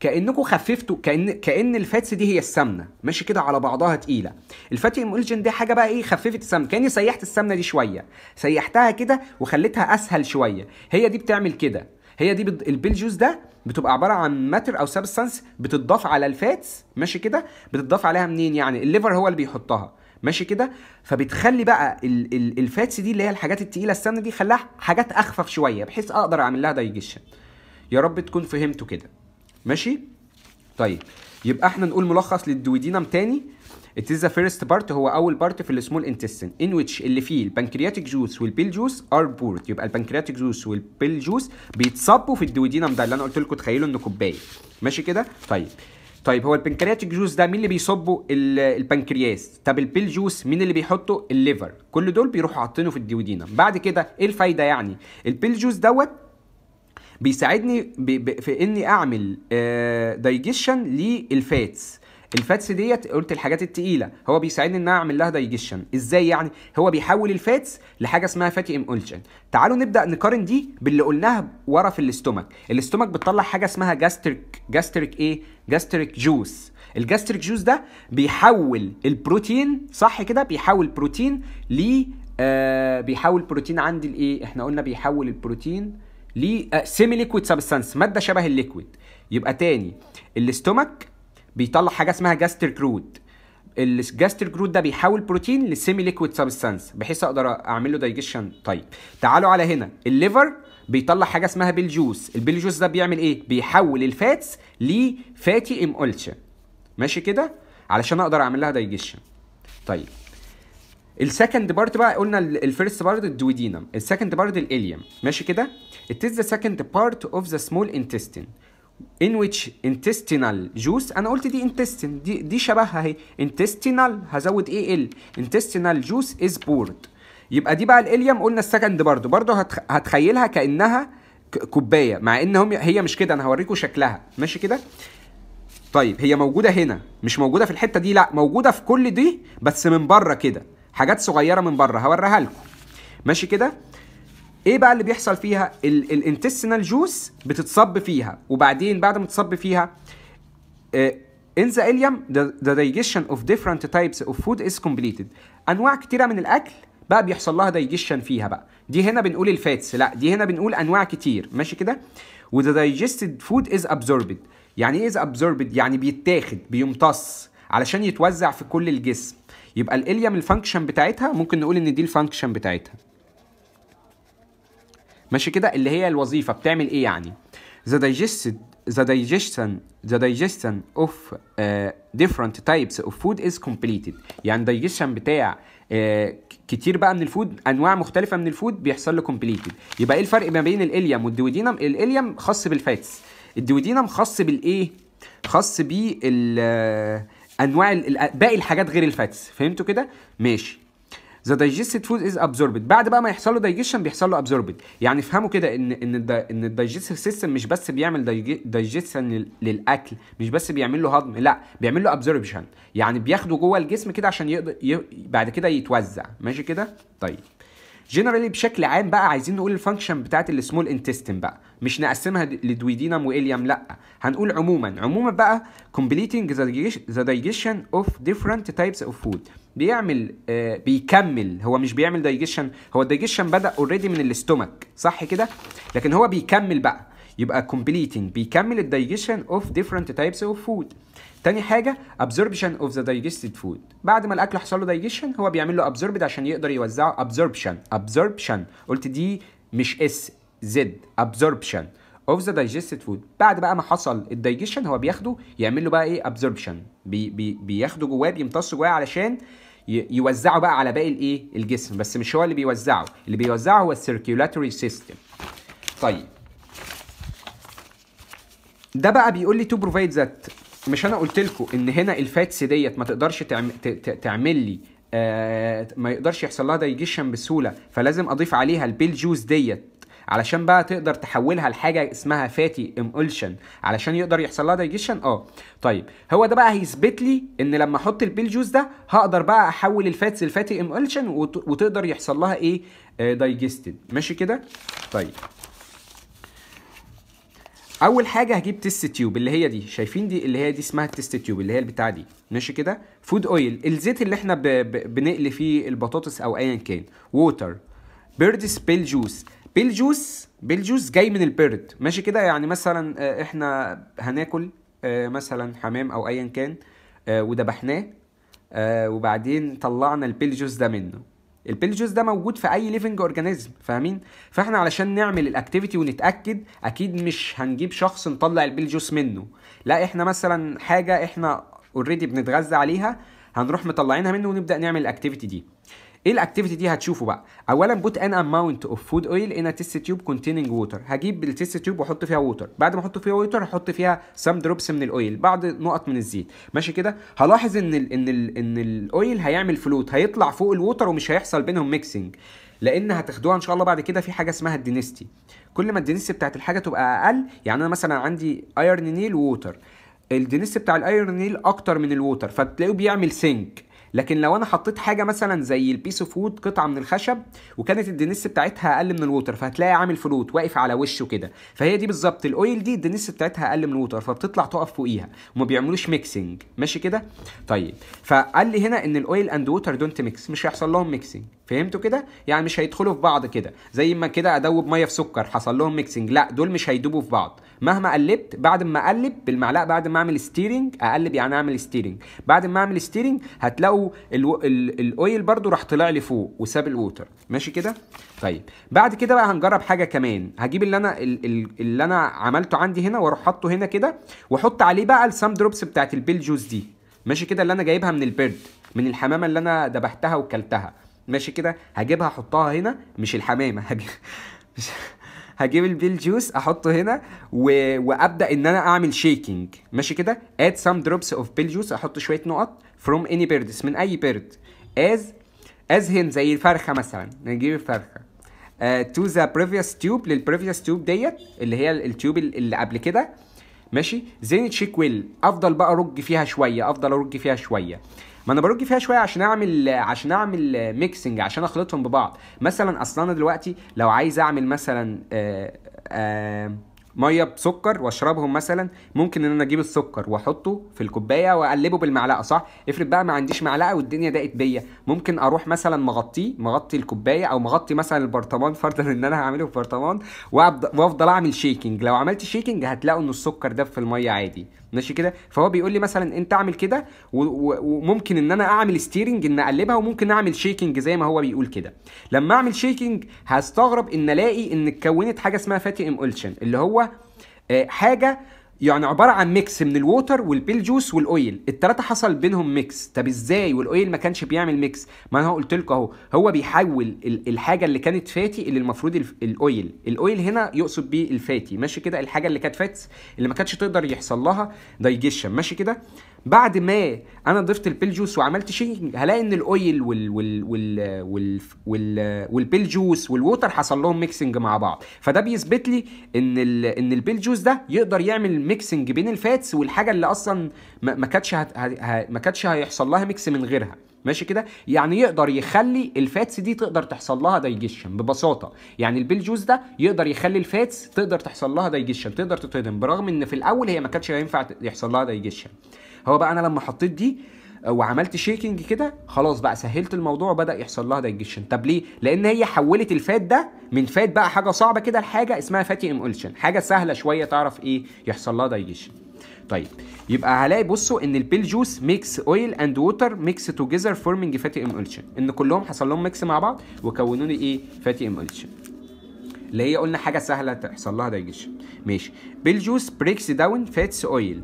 كانكم خففتوا كان كان الفاتس دي هي السمنه ماشي كده على بعضها تقيله الفاتي امولجن دي حاجه بقى ايه خففت السمنه كاني سيحت السمنه دي شويه سيحتها كده وخليتها اسهل شويه هي دي بتعمل كده هي دي بت... البيل جوز ده بتبقى عباره عن ماتر او سبستانس بتضاف على الفاتس ماشي كده بتضاف عليها منين يعني الليفر هو اللي بيحطها ماشي كده فبتخلي بقى ال... ال... الفاتس دي اللي هي الحاجات التقيله السمنه دي خلاها حاجات اخفف شويه بحيث اقدر اعمل لها دايجيشن يا رب تكون فهمتوا كده ماشي طيب يبقى احنا نقول ملخص للدويدينم تاني It is the first part هو أول بارت في السمول intestine in which اللي فيه البنكرياتيك جوس والبيل جوس are poured يبقى البنكرياتيك جوس والبيل جوس بيتصبوا في الدويدينم ده اللي أنا قلت لكم تخيلوا إنه كوباية ماشي كده؟ طيب طيب هو البنكرياتيك جوس ده مين اللي بيصبه البنكرياس طب البيل جوس مين اللي بيحطه الليفر كل دول بيروحوا حاطينه في الديودينا بعد كده ايه الفايده يعني البيل جوس دوت بيساعدني في اني اعمل دايجيشن آه، للفاتس الفاتس ديت قلت الحاجات التقيله هو بيساعدني ان انا اعمل لها دايجيشن ازاي يعني هو بيحول الفاتس لحاجه اسمها فاتي اولشن تعالوا نبدا نقارن دي باللي قلناها ورا في الاستومك الاستومك بتطلع حاجه اسمها جاستريك جاستريك ايه جاستريك جوس الجاستريك جوس ده بيحول البروتين صح كده بيحول بروتين ل آه بيحول بروتين عندي لايه احنا قلنا بيحول البروتين سيمي ليكويد سبستانس ماده شبه الليكويد يبقى تاني الاستومك بيطلع حاجه اسمها جاستر كرود الجاستر كرود ده بيحول بروتين لسيمي ليكويد سبستانس بحيث اقدر اعمل له دايجيشن طيب تعالوا على هنا الليفر بيطلع حاجه اسمها بالجوس البلجوس ده بيعمل ايه بيحول الفاتس لفاتي امولشن ماشي كده علشان اقدر اعمل لها دايجيشن طيب السكند بارت بقى قلنا الفيرست بارت الدويدينم السكند بارت الاليوم ماشي كده It is the second part of the small intestine in which intestinal juice انا قلت دي intestine دي دي شبهها اهي intestinal هزود ايه ال intestinal juice is poured يبقى دي بقى الاليم قلنا السكند برضو برضو هتخيلها كانها كوبايه مع ان هم هي مش كده انا هوريكم شكلها ماشي كده طيب هي موجوده هنا مش موجوده في الحته دي لا موجوده في كل دي بس من بره كده حاجات صغيره من بره هوريها لكم ماشي كده ايه بقى اللي بيحصل فيها الانتستينال جوس بتتصب فيها وبعدين بعد ما تتصب فيها ان ذا اليوم ذا دايجيشن اوف ديفرنت تايبس اوف فود از كومبليتد انواع كتيره من الاكل بقى بيحصل لها دايجيشن فيها بقى دي هنا بنقول الفاتس لا دي هنا بنقول انواع كتير ماشي كده و دايجستد فود از ابزوربد يعني ايه از ابزوربد يعني بيتاخد بيمتص علشان يتوزع في كل الجسم يبقى الاليم الفانكشن بتاعتها ممكن نقول ان دي الفانكشن بتاعتها ماشي كده اللي هي الوظيفه بتعمل ايه يعني the digested the digestion the digestion of uh, different types of food is completed يعني digestion بتاع uh, كتير بقى من الفود انواع مختلفه من الفود بيحصل له completed يبقى ايه الفرق ما بين الاليم والدودينم الاليم خاص بالفاتس الدودينم خاص بالايه خاص بال آه، انواع باقي الحاجات غير الفاتس فهمتوا كده ماشي ذا دايجستد فود از ابزوربد بعد بقى ما يحصل له دايجيشن بيحصل له ابزوربد يعني افهموا كده ان ان الدا ان الدايجستيف سيستم مش بس بيعمل دايجستن للاكل مش بس بيعمل له هضم لا بيعمل له ابزوربشن يعني بياخده جوه الجسم كده عشان يقدر ي... بعد كده يتوزع ماشي كده طيب جنرالي بشكل عام بقى عايزين نقول الفانكشن بتاعت السمول انتستين بقى مش نقسمها لدويدينم واليام لا هنقول عموما عموما بقى completing the digestion of different types of food بيعمل آه بيكمل هو مش بيعمل دايجيشن هو الدايجيشن بدا اوريدي من الاستومك صح كده لكن هو بيكمل بقى يبقى كومبليتنج بيكمل الدايجيشن اوف ديفرنت تايبس اوف فود تاني حاجة absorption of the digested food بعد ما الأكل حصل له digestion هو بيعمل له absorbed عشان يقدر يوزعه absorption absorption قلت دي مش اس زد absorption اوف ذا دايجستد فود بعد بقى ما حصل الدايجيشن هو بياخده يعمل له بقى ايه ابزوربشن بي بي بياخده جواه بيمتصه جواه علشان يوزعه بقى على باقي الايه الجسم بس مش هو اللي بيوزعه اللي بيوزعه هو السيركيولاتوري سيستم طيب ده بقى بيقول لي تو بروفايد ذات مش انا قلت لكم ان هنا الفاتس ديت ما تقدرش تعمل, تعمل لي آه ما يقدرش يحصل لها دايجيشن بسهوله فلازم اضيف عليها البيل جوز ديت علشان بقى تقدر تحولها لحاجه اسمها فاتي امولشن علشان يقدر يحصل لها دايجيشن اه طيب هو ده بقى هيثبت لي ان لما احط البيل جوس ده هقدر بقى احول الفاتس لفاتي امولشن وتقدر يحصل لها ايه دايجستد آه، ماشي كده طيب اول حاجه هجيب تيست تيوب اللي هي دي شايفين دي اللي هي دي اسمها التيست تيوب اللي هي البتاعه دي ماشي كده فود اويل الزيت اللي احنا ب... ب... بنقلي فيه البطاطس او ايا كان ووتر بيرد سبيل جوس بالجوس بالجوس جاي من البيرد ماشي كده يعني مثلا آه، احنا هناكل آه، مثلا حمام او ايا كان آه، ودبحناه وبعدين طلعنا البيلجوس ده منه البيلجوس ده موجود في اي ليفنج اورجانيزم فاهمين فاحنا علشان نعمل الاكتيفيتي ونتاكد اكيد مش هنجيب شخص نطلع البيلجوس منه لا احنا مثلا حاجه احنا اوريدي بنتغذى عليها هنروح مطلعينها منه ونبدا نعمل الاكتيفيتي دي ايه الاكتيفيتي دي هتشوفه بقى اولا بوت ان اماونت اوف فود اويل ان تيست تيوب كونتيننج ووتر هجيب التيست تيوب واحط فيها ووتر بعد ما احط فيها ووتر هحط فيها سام دروبس من الاويل بعض نقط من الزيت ماشي كده هلاحظ ان الـ ان الـ ان الاويل هيعمل فلوت هيطلع فوق الووتر ومش هيحصل بينهم ميكسنج لان هتاخدوها ان شاء الله بعد كده في حاجه اسمها الدينستي كل ما الدينستي بتاعت الحاجه تبقى اقل يعني انا مثلا عندي ايرن نيل ووتر الدينستي بتاع الايرن نيل اكتر من الووتر فتلاقيه بيعمل سينك لكن لو انا حطيت حاجه مثلا زي البيس اوف وود قطعه من الخشب وكانت الدنس بتاعتها اقل من الوتر فهتلاقي عامل فلوت واقف على وشه كده فهي دي بالظبط الاويل دي الدنس بتاعتها اقل من الوتر فبتطلع تقف فوقيها وما بيعملوش ميكسنج ماشي كده طيب فقال لي هنا ان الاويل اند ووتر دونت ميكس مش هيحصل لهم ميكسنج فهمتوا كده يعني مش هيدخلوا في بعض كده زي ما كده ادوب ميه في سكر حصل لهم ميكسنج لا دول مش هيدوبوا في بعض مهما قلبت بعد ما اقلب بالمعلقه بعد ما اعمل ستيرنج اقلب يعني اعمل ستيرنج بعد ما اعمل ستيرنج هتلاقوا الاويل برده راح طلع لي فوق وساب الووتر ماشي كده طيب بعد كده بقى هنجرب حاجه كمان هجيب اللي انا اللي انا عملته عندي هنا واروح حاطه هنا كده واحط عليه بقى السام دروبس بتاعت البيل جوز دي ماشي كده اللي انا جايبها من البرد من الحمامه اللي انا ذبحتها وكلتها ماشي كده هجيبها احطها هنا مش الحمامه هجيب مش هجيب البيل جوس احطه هنا و... وابدا ان انا اعمل شيكينج ماشي كده اد سام دروبس اوف بيل جوس احط شويه نقط فروم اني بيردس من اي بيرد از از هن زي الفرخه مثلا نجيب الفرخه تو ذا بريفيوس تيوب للبريفيوس تيوب ديت اللي هي التيوب اللي قبل كده ماشي زين تشيك ويل افضل بقى ارج فيها شويه افضل ارج فيها شويه ما انا برج فيها شويه عشان اعمل عشان اعمل ميكسنج عشان اخلطهم ببعض مثلا اصلا انا دلوقتي لو عايز اعمل مثلا آآ آه، آآ ميه بسكر واشربهم مثلا ممكن ان انا اجيب السكر واحطه في الكوبايه واقلبه بالمعلقه صح افرض بقى ما عنديش معلقه والدنيا ضاقت بيا ممكن اروح مثلا مغطيه مغطي الكوبايه او مغطي مثلا البرطمان فرضا ان انا هعمله في برطمان وافضل اعمل شيكنج لو عملت شيكنج هتلاقوا ان السكر ده في الميه عادي ماشي كده فهو بيقول لي مثلا انت اعمل كده وممكن ان انا اعمل ستيرنج ان اقلبها وممكن اعمل شيكنج زي ما هو بيقول كده لما اعمل شيكنج هستغرب ان الاقي ان اتكونت حاجه اسمها فاتي امولشن اللي هو آه، حاجه يعني عباره عن ميكس من الووتر والبيل جوس والاويل الثلاثه حصل بينهم ميكس طب ازاي والاويل ما كانش بيعمل ميكس ما انا قلت لكم اهو هو بيحول الحاجه اللي كانت فاتي اللي المفروض الاويل الاويل هنا يقصد بيه الفاتي ماشي كده الحاجه اللي كانت فاتس اللي ما كانتش تقدر يحصل لها دايجيشن ماشي كده بعد ما انا ضفت البيل جوس وعملت شيكنج هلاقي ان الاويل وال وال وال وال, وال والبيل جوس والووتر حصل لهم ميكسنج مع بعض فده بيثبت لي ان ال ان البيل جوس ده يقدر يعمل ميكسنج بين الفاتس والحاجه اللي اصلا ما كانتش ما كانتش هيحصل لها ميكس من غيرها ماشي كده يعني يقدر يخلي الفاتس دي تقدر تحصل لها دايجيشن ببساطه يعني البيل جوز ده يقدر يخلي الفاتس تقدر تحصل لها دايجيشن تقدر تتهضم برغم ان في الاول هي ما كانتش هينفع يحصل لها دايجيشن هو بقى انا لما حطيت دي آه، وعملت شيكنج كده خلاص بقى سهلت الموضوع وبدا يحصل لها دايجيشن طب ليه لان هي حولت الفات ده من فات بقى حاجه صعبه كده لحاجه اسمها فاتي امولشن حاجه سهله شويه تعرف ايه يحصل لها دايجيشن طيب يبقى هلاقي بصوا ان البيل جوس ميكس اويل اند ووتر ميكس توجذر فورمنج فاتي امولشن ان كلهم حصل لهم ميكس مع بعض وكونوا لي ايه فاتي امولشن اللي هي قلنا حاجه سهله تحصل لها دايجيشن ماشي بيل جوس بريكس داون فاتس اويل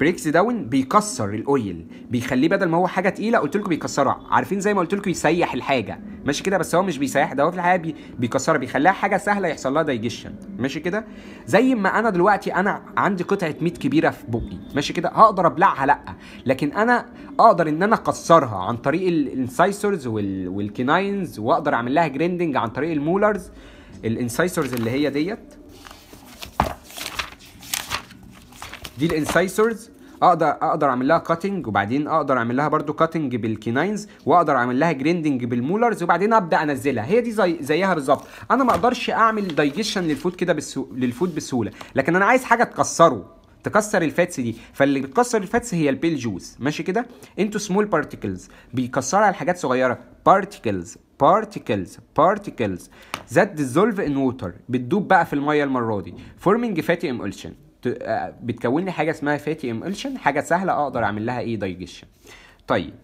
بريكس آه، داون بيكسر الاويل بيخليه بدل ما هو حاجه تقيله قلت لكم بيكسرها عارفين زي ما قلت لكم يسيح الحاجه ماشي كده بس هو مش بيسيح ده هو في الحقيقه بي بيكسرها بيخليها حاجه سهله يحصل لها دايجيشن ماشي كده زي ما انا دلوقتي انا عندي قطعه ميت كبيره في بقي ماشي كده هقدر ابلعها لا لكن انا اقدر ان انا اكسرها عن طريق الانسايسورز وال والكناينز واقدر اعمل لها جريندنج عن طريق المولرز الانسايسورز اللي هي ديت دي الانسايسورز اقدر اقدر اعمل لها كاتنج وبعدين اقدر اعمل لها برضو كاتنج بالكيناينز واقدر اعمل لها جريندنج بالمولرز وبعدين ابدا انزلها هي دي زي زيها بالظبط انا ما اقدرش اعمل دايجيشن للفود كده بالسو... للفود بسهوله لكن انا عايز حاجه تكسره تكسر الفاتس دي فاللي بتكسر الفاتس هي البيل جوز ماشي كده انتو سمول بارتيكلز بيكسرها لحاجات صغيره بارتيكلز بارتيكلز بارتيكلز ذات ديزولف ان ووتر بتدوب بقى في الميه المره دي فورمنج فاتي امولشن آه، بتكون لي حاجه اسمها فاتي امولشن حاجه سهله اقدر اعمل لها ايه دايجيشن طيب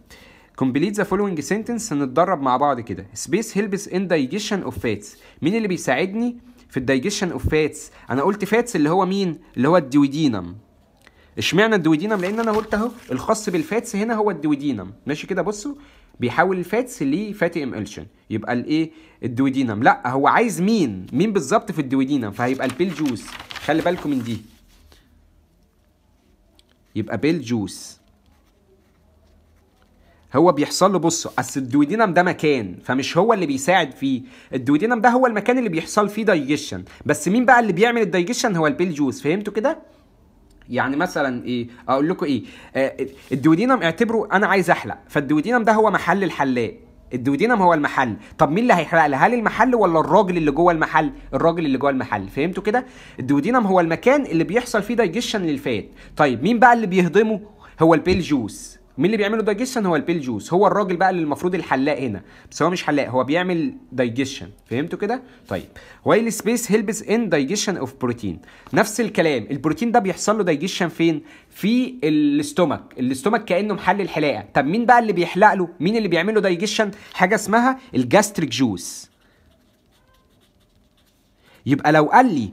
كومبليت ذا فولوينج سنتنس هنتدرب مع بعض كده سبيس هيلبس ان دايجيشن اوف فاتس مين اللي بيساعدني في الدايجيشن اوف فاتس انا قلت فاتس اللي هو مين اللي هو الديودينم اشمعنى الدويدينم لان انا قلت اهو الخاص بالفاتس هنا هو الدويدينم ماشي كده بصوا بيحول الفاتس لفاتي امولشن يبقى الايه الدويدينم لا هو عايز مين مين بالظبط في الدويدينم فهيبقى البيل جوس خلي بالكم من دي يبقى بيل جوس هو بيحصل له بصوا اصل الدويدينم ده مكان فمش هو اللي بيساعد فيه الدويدينم ده هو المكان اللي بيحصل فيه دايجيشن بس مين بقى اللي بيعمل الدايجيشن هو البيل جوس فهمتوا كده يعني مثلا ايه اقول لكم ايه آه الدويدينم اعتبره انا عايز احلق فالدويدينم ده هو محل الحلاق الدودينم هو المحل طب مين اللي هيحرق لها هل المحل ولا الراجل اللي جوه المحل الراجل اللي جوه المحل فهمتوا كده الدودينم هو المكان اللي بيحصل فيه دايجيشن للفات طيب مين بقى اللي بيهضمه هو البيل جوس مين اللي بيعمله دايجيشن هو البيل جوس هو الراجل بقى اللي المفروض الحلاق هنا بس هو مش حلاق هو بيعمل دايجيشن فهمتوا كده طيب وايل سبيس هيلبس ان دايجيشن اوف بروتين نفس الكلام البروتين ده بيحصل له دايجيشن فين في الاستومك الاستومك كانه محل الحلاقه طب مين بقى اللي بيحلق له مين اللي بيعمل له دايجيشن حاجه اسمها الجاستريك جوس يبقى لو قال لي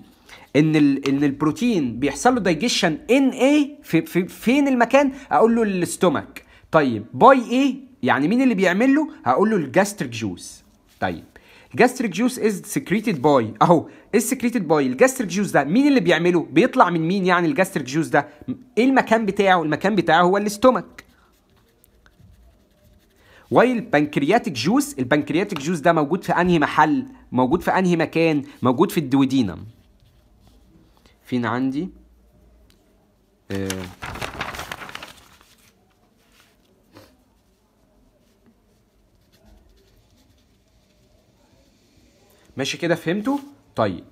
ان ان البروتين بيحصل له دايجيشن ان ايه في في فين المكان اقول له الاستومك طيب باي ايه يعني مين اللي بيعمل له هقول له الجاستريك جوس طيب الجاستريك جوس از سكريتد باي اهو از سكريتد باي الجاستريك جوس ده مين اللي بيعمله بيطلع من مين يعني الجاستريك جوس ده ايه المكان بتاعه المكان بتاعه هو الاستومك البنكرياتيك جوس البنكرياتيك جوس ده موجود في انهي محل موجود في انهي مكان موجود في الدويدينم فين عندي آه، ماشي كده فهمتوا طيب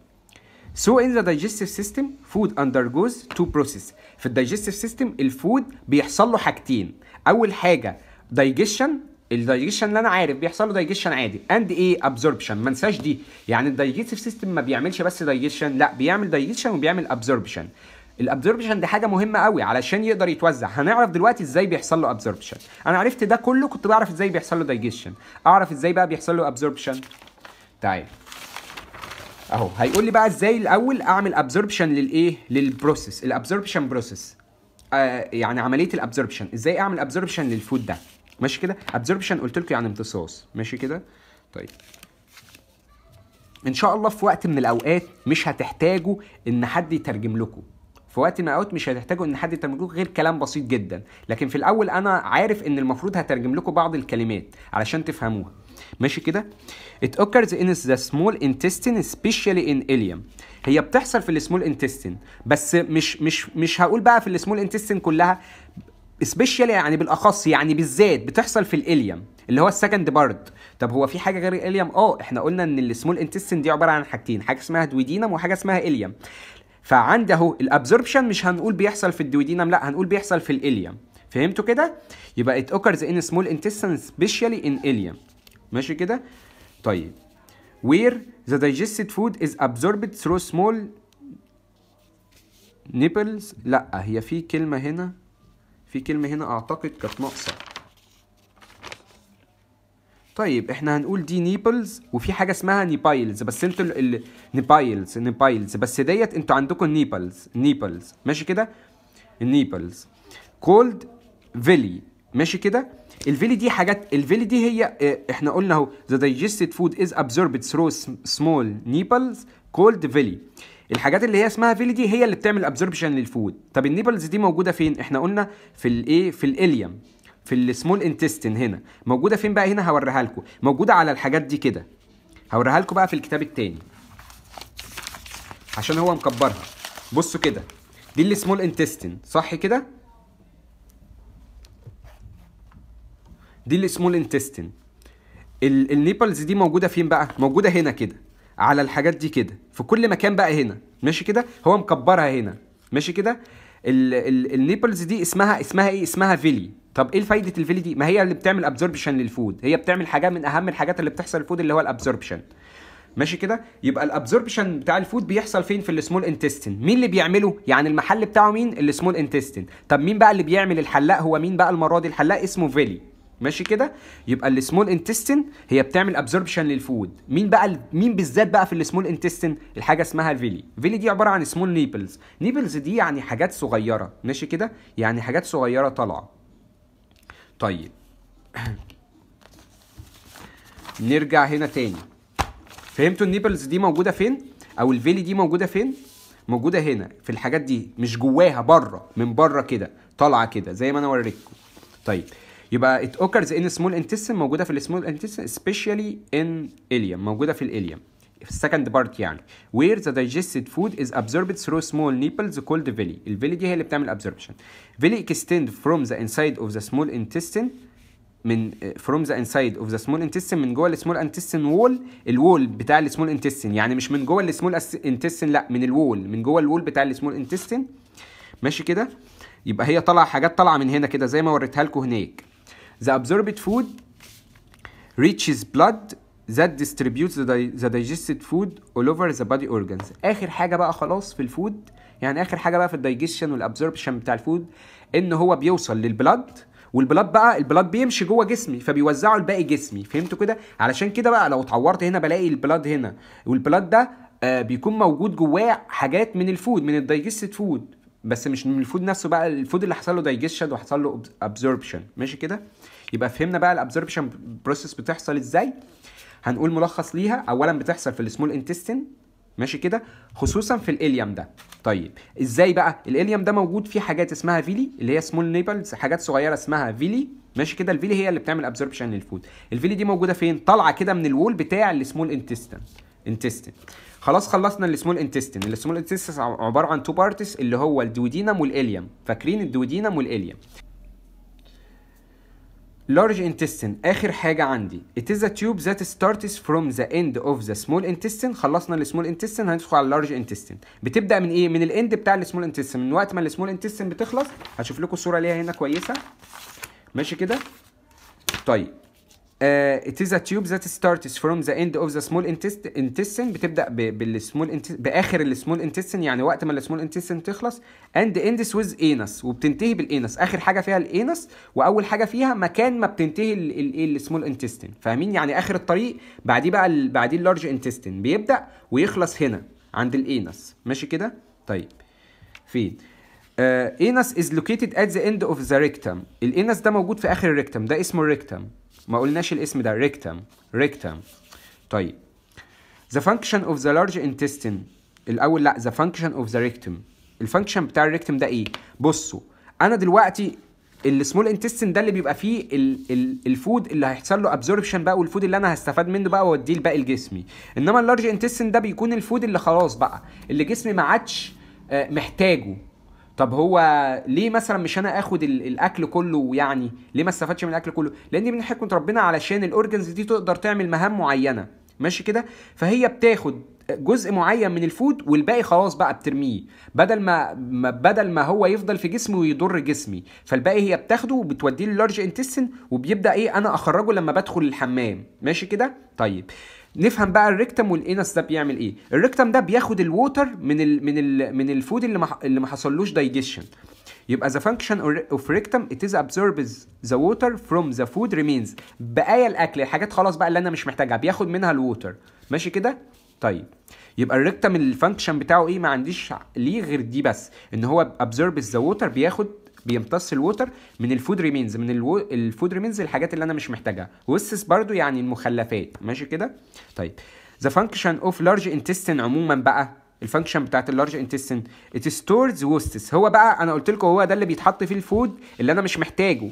So in the digestive system food undergoes two processes. في الدايجستيف سيستم الفود بيحصل له حاجتين اول حاجه digestion الدايجيشن اللي انا عارف بيحصل له دايجيشن عادي اند ايه ابزوربشن ما انساش دي يعني الدايجيتيف سيستم ما بيعملش بس دايجيشن لا بيعمل دايجيشن وبيعمل ابزوربشن الابزوربشن دي حاجه مهمه قوي علشان يقدر يتوزع هنعرف دلوقتي ازاي بيحصل له ابزوربشن انا عرفت ده كله كنت بعرف ازاي بيحصل له دايجيشن اعرف ازاي بقى بيحصل له ابزوربشن طيب. تعالى اهو هيقول لي بقى ازاي الاول اعمل ابزوربشن للايه للبروسيس الابزوربشن بروسيس آه يعني عمليه الابزوربشن ازاي اعمل ابزوربشن للفود ده ماشي كده ابزوربشن قلت لكم يعني امتصاص ماشي كده طيب ان شاء الله في وقت من الاوقات مش هتحتاجوا ان حد يترجم لكم في وقت من الاوقات مش هتحتاجوا ان حد يترجم لكم غير كلام بسيط جدا لكن في الاول انا عارف ان المفروض هترجم لكم بعض الكلمات علشان تفهموها ماشي كده it occurs in the small intestine especially in ileum هي بتحصل في السمول انتستين بس مش مش مش هقول بقى في السمول انتستين كلها سبيشال يعني بالاخص يعني بالذات بتحصل في الاليم اللي هو السكند بارد طب هو في حاجه غير الاليم اه احنا قلنا ان السمول انتستين دي عباره عن حاجتين حاجه اسمها دويدينم وحاجه اسمها اليم فعند اهو الابزوربشن مش هنقول بيحصل في الدويدينم لا هنقول بيحصل في الاليم فهمتوا كده يبقى it occurs in small intestine especially in اليم ماشي كده طيب where the digested food is absorbed through small nipples لا هي في كلمه هنا في كلمة هنا أعتقد كانت ناقصة طيب احنا هنقول دي نيبلز وفي حاجه اسمها نيبايلز بس انتوا ال... نيبايلز نيبايلز بس ديت انتوا عندكم نيبلز نيبلز ماشي كده نيبلز كولد فيلي ماشي كده الفيلي دي حاجات الفيلي دي هي آه، احنا قلنا اهو ذا دايجستد فود از absorbed ثرو سمول نيبلز كولد فيلي الحاجات اللي هي اسمها فيلي دي هي اللي بتعمل ابزوربشن للفود طب النيبلز دي موجوده فين احنا قلنا في الايه في الاليم في السمول انتستين هنا موجوده فين بقى هنا هوريها لكم موجوده على الحاجات دي كده هوريها لكم بقى في الكتاب التاني عشان هو مكبرها بصوا كده دي السمول انتستين صح كده دي السمول انتستين النيبلز دي موجوده فين بقى موجوده هنا كده على الحاجات دي كده في كل مكان بقى هنا ماشي كده هو مكبرها هنا ماشي كده النيبلز دي اسمها اسمها ايه اسمها فيلي طب ايه فايده الفيلي دي ما هي اللي بتعمل ابزوربشن للفود هي بتعمل حاجه من اهم الحاجات اللي بتحصل الفود اللي هو الابزوربشن ماشي كده يبقى الابزوربشن بتاع الفود بيحصل فين في السمول انتستين مين اللي بيعمله يعني المحل بتاعه مين السمول انتستين طب مين بقى اللي بيعمل الحلاق هو مين بقى المره دي الحلاق اسمه فيلي ماشي كده يبقى السمول انتستين هي بتعمل ابزوربشن للفود مين بقى ال... مين بالذات بقى في السمول انتستين الحاجه اسمها الفيلي فيلي دي عباره عن سمول نيبلز نيبلز دي يعني حاجات صغيره ماشي كده يعني حاجات صغيره طالعه طيب نرجع هنا تاني فهمتوا النيبلز دي موجوده فين او الفيلي دي موجوده فين موجوده هنا في الحاجات دي مش جواها بره من بره كده طالعه كده زي ما انا وريتكم طيب يبقى ات اوكرز ان سمول انتستين موجوده في السمول intestine سبيشالي ان اليوم موجوده في الاليوم في السكند بارت يعني where the digested food is absorbed through small nipples called villi الفيلي دي هي اللي بتعمل absorption villi extend from the inside of the small intestine من from the inside of the small intestine من جوه السمول intestine وول الوول بتاع السمول intestine يعني مش من جوه السمول intestine لا من الوول من جوه الوول بتاع السمول intestine ماشي كده يبقى هي طالعه حاجات طالعه من هنا كده زي ما وريتها لكم هناك The absorbed food reaches blood that distributes the, the digested food all over the body organs اخر حاجه بقى خلاص في الفود يعني اخر حاجه بقى في الدايجيشن والابزوربشن بتاع الفود ان هو بيوصل للبلد والبلد بقى البلد بيمشي جوه جسمي فبيوزعه لباقي جسمي فهمتوا كده علشان كده بقى لو اتعورت هنا بلاقي البلد هنا والبلد ده آه بيكون موجود جواه حاجات من الفود من الدايجستد فود بس مش من الفود نفسه بقى الفود اللي حصل له دايجيشن وحصل له ابزوربشن ماشي كده يبقى فهمنا بقى الابزوربشن بروسيس بتحصل ازاي هنقول ملخص ليها اولا بتحصل في السمول انتستين ماشي كده خصوصا في الاليوم ده طيب ازاي بقى الاليوم ده موجود فيه حاجات اسمها فيلي اللي هي سمول نيبلز حاجات صغيره اسمها فيلي ماشي كده الفيلي هي اللي بتعمل ابزوربشن للفود الفيلي دي موجوده فين طالعه كده من الوول بتاع السمول انتستين انتستين خلاص خلصنا السمول انتستين السمول انتستين عباره عن تو بارتس اللي هو الدودينم والاليم فاكرين الدودينم والاليم large intestine اخر حاجه عندي it is a tube that starts from the end of the small intestine خلصنا السمول intestine هندخل على اللارج intestine بتبدا من ايه من الاند بتاع السمول intestine من وقت ما السمول intestine بتخلص هشوف لكم الصوره ليها هنا كويسه ماشي كده طيب Uh, it is a tube that starts from the end of the small intestine بتبدا بالسمول باخر السمول intestine يعني وقت ما السمول intestine تخلص and ends with anus وبتنتهي بالانس اخر حاجه فيها الانس واول حاجه فيها مكان ما بتنتهي السمول intestine فاهمين يعني اخر الطريق بعديه بقى بعديه اللارج intestine بيبدا ويخلص هنا عند الانس ماشي كده طيب فين انس uh, anus is located at the end of the rectum الانس ده موجود في اخر الريكتم ده اسمه الريكتم ما قلناش الاسم ده ريكتام ريكتام طيب the function of the large intestine الاول لا the function of the rectum الفانكشن بتاع الريكتم ده ايه بصوا انا دلوقتي السمول انتستين ده اللي بيبقى فيه الفود اللي هيحصل له ابزوربشن بقى والفود اللي انا هستفاد منه بقى واوديه لباقي الجسمي انما اللارج انتستين ده بيكون الفود اللي خلاص بقى اللي جسمي ما عادش آه، محتاجه طب هو ليه مثلا مش انا اخد الاكل كله يعني ليه ما استفادش من الاكل كله لان دي من حكمه ربنا علشان الاورجنز دي تقدر تعمل مهام معينه ماشي كده فهي بتاخد جزء معين من الفود والباقي خلاص بقى بترميه بدل ما بدل ما هو يفضل في جسمي ويضر جسمي فالباقي هي بتاخده وبتوديه للارج انتستين وبيبدا ايه انا اخرجه لما بدخل الحمام ماشي كده طيب نفهم بقى الريكتم والانس ده بيعمل ايه الريكتم ده بياخد الووتر من الـ من الـ من الفود اللي ما اللي ما حصلوش دايجيشن يبقى the function of rectum it is absorbs the water from the food remains بقايا الاكل الحاجات خلاص بقى اللي انا مش محتاجها بياخد منها الووتر ماشي كده طيب يبقى الريكتم الفانكشن بتاعه ايه ما عنديش ليه غير دي بس ان هو absorbs the water بياخد بيمتص الووتر من الفود ريمينز من الو... الفود ريمينز الحاجات اللي انا مش محتاجها وسس برضو يعني المخلفات ماشي كده طيب ذا فانكشن اوف لارج انتستين عموما بقى الفانكشن بتاعت اللارج انتستين ات ستورز وستس هو بقى انا قلت لكم هو ده اللي بيتحط فيه الفود اللي انا مش محتاجه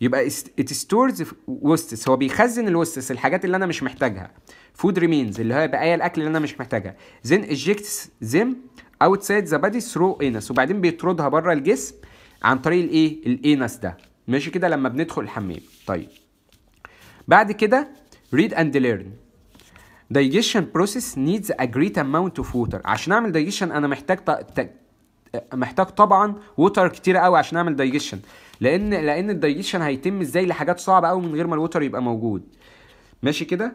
يبقى ات ستورز وستس هو بيخزن الوستس الحاجات اللي انا مش محتاجها فود ريمينز اللي هي بقايا الاكل اللي انا مش محتاجها زين اجيكتس ذم اوتسايد ذا بادي ثرو انس وبعدين بيطردها بره الجسم عن طريق الايه الانس ده ماشي كده لما بندخل الحمام طيب بعد كده read and learn digestion process needs a great amount of water عشان اعمل digestion انا محتاج ت... محتاج طبعا ووتر كتير قوي عشان اعمل دايجيشن لان لان الدايجيشن هيتم ازاي لحاجات صعبه قوي من غير ما الووتر يبقى موجود ماشي كده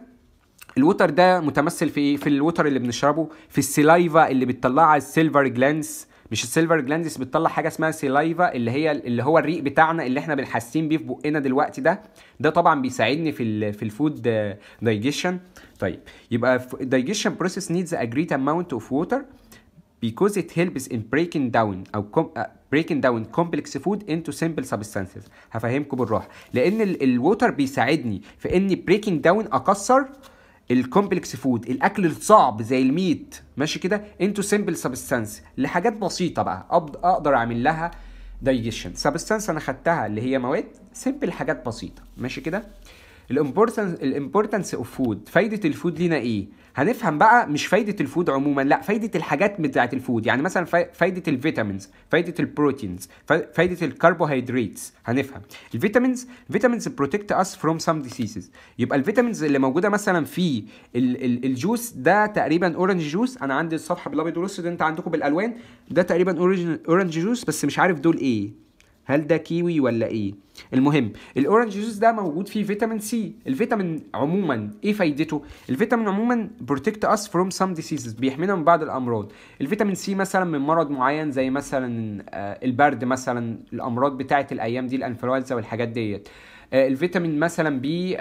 الووتر ده متمثل في ايه في الووتر اللي بنشربه في السلايفا اللي بتطلعها السيلفر جلانس مش السيلفر جلاندس بتطلع حاجه اسمها سيلايفا اللي هي اللي هو الريق بتاعنا اللي احنا بنحسين بيه في بقنا دلوقتي ده ده طبعا بيساعدني في في الفود دايجيشن طيب يبقى دايجيشن بروسيس needs a great amount of water because it helps in breaking down او com uh, breaking down complex food into simple substances هفهمكم بالراحه لان الووتر بيساعدني في اني breaking down اكسر الكومبلكس فود الاكل الصعب زي الميت ماشي كده انتو سمبل سبستانس لحاجات بسيطه بقى اقدر اعمل لها دايجيشن سبستانس انا خدتها اللي هي مواد سمبل حاجات بسيطه ماشي كده الامبورتنس الامبورتنس اوف فود فايده الفود لينا ايه هنفهم بقى مش فايده الفود عموما لا فايده الحاجات بتاعه الفود يعني مثلا فايده الفيتامينز فايده البروتينز فايده الكربوهيدراتس هنفهم الفيتامينز فيتامينز بروتكت اس فروم سام ديزيزز يبقى الفيتامينز اللي موجوده مثلا في ال ال الجوس ده تقريبا اورنج جوس انا عندي الصفحه بالابيض والاسود انت عندكم بالالوان ده تقريبا اورنج جوس بس مش عارف دول ايه هل ده كيوي ولا ايه المهم الاورنج جوز ده موجود فيه فيتامين سي الفيتامين عموما ايه فايدته الفيتامين عموما بروتكت اس فروم سام ديسيزز بيحمينا من بعض الامراض الفيتامين سي مثلا من مرض معين زي مثلا آه، البرد مثلا الامراض بتاعه الايام دي الانفلونزا والحاجات ديت آه، الفيتامين مثلا بي آه،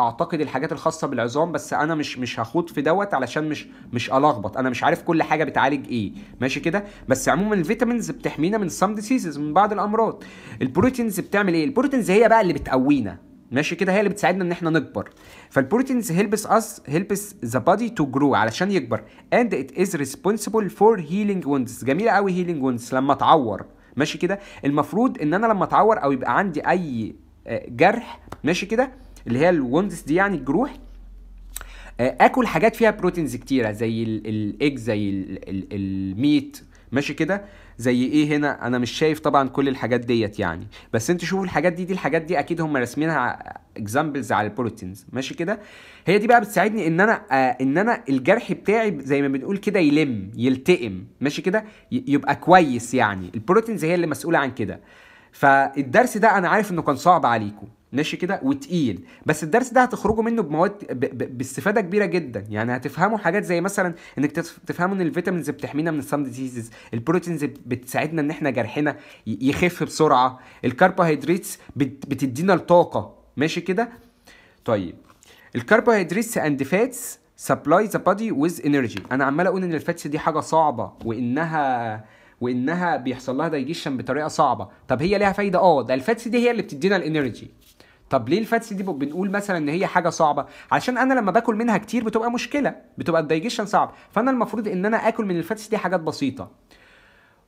اعتقد الحاجات الخاصه بالعظام بس انا مش مش هخوض في دوت علشان مش مش الخبط انا مش عارف كل حاجه بتعالج ايه ماشي كده بس عموما الفيتامينز بتحمينا من سام ديزيزز من بعض الامراض البروتينز بتعمل ايه البروتينز هي بقى اللي بتقوينا ماشي كده هي اللي بتساعدنا ان احنا نكبر فالبروتينز هيلبس اس هيلبس ذا بادي تو جرو علشان يكبر اند ات از ريسبونسبل فور هيلينج وندز جميله قوي هيلينج وندز لما اتعور ماشي كده المفروض ان انا لما اتعور او يبقى عندي اي آه، جرح ماشي كده اللي هي الوندس دي يعني الجروح آه، اكل حاجات فيها بروتينز كتيره زي الايج زي الميت ماشي كده زي ايه هنا انا مش شايف طبعا كل الحاجات ديت يعني بس انتوا شوفوا الحاجات دي دي الحاجات دي اكيد هم راسمينها اكزامبلز على البروتينز ماشي كده هي دي بقى بتساعدني ان انا آه ان انا الجرح بتاعي زي ما بنقول كده يلم يلتئم ماشي كده يبقى كويس يعني البروتينز هي اللي مسؤوله عن كده فالدرس ده انا عارف انه كان صعب عليكم ماشي كده وتقيل بس الدرس ده هتخرجوا منه بمواد ب... باستفاده كبيره جدا يعني هتفهموا حاجات زي مثلا انك تفهموا ان الفيتامينز بتحمينا من السام ديزيزز البروتينز بتساعدنا ان احنا جرحنا يخف بسرعه الكربوهيدراتس بت... بتدينا الطاقه ماشي كده طيب الكربوهيدراتس اند فاتس سبلاي ذا بادي ويز انرجي انا عمال اقول ان الفاتس دي حاجه صعبه وانها وانها بيحصل لها دايجيشن بطريقه صعبه طب هي ليها فايده اه ده الفاتس دي هي اللي بتدينا الانرجي طب ليه الفاتس دي بنقول مثلا ان هي حاجه صعبه عشان انا لما باكل منها كتير بتبقى مشكله بتبقى الدايجيشن صعب فانا المفروض ان انا اكل من الفاتس دي حاجات بسيطه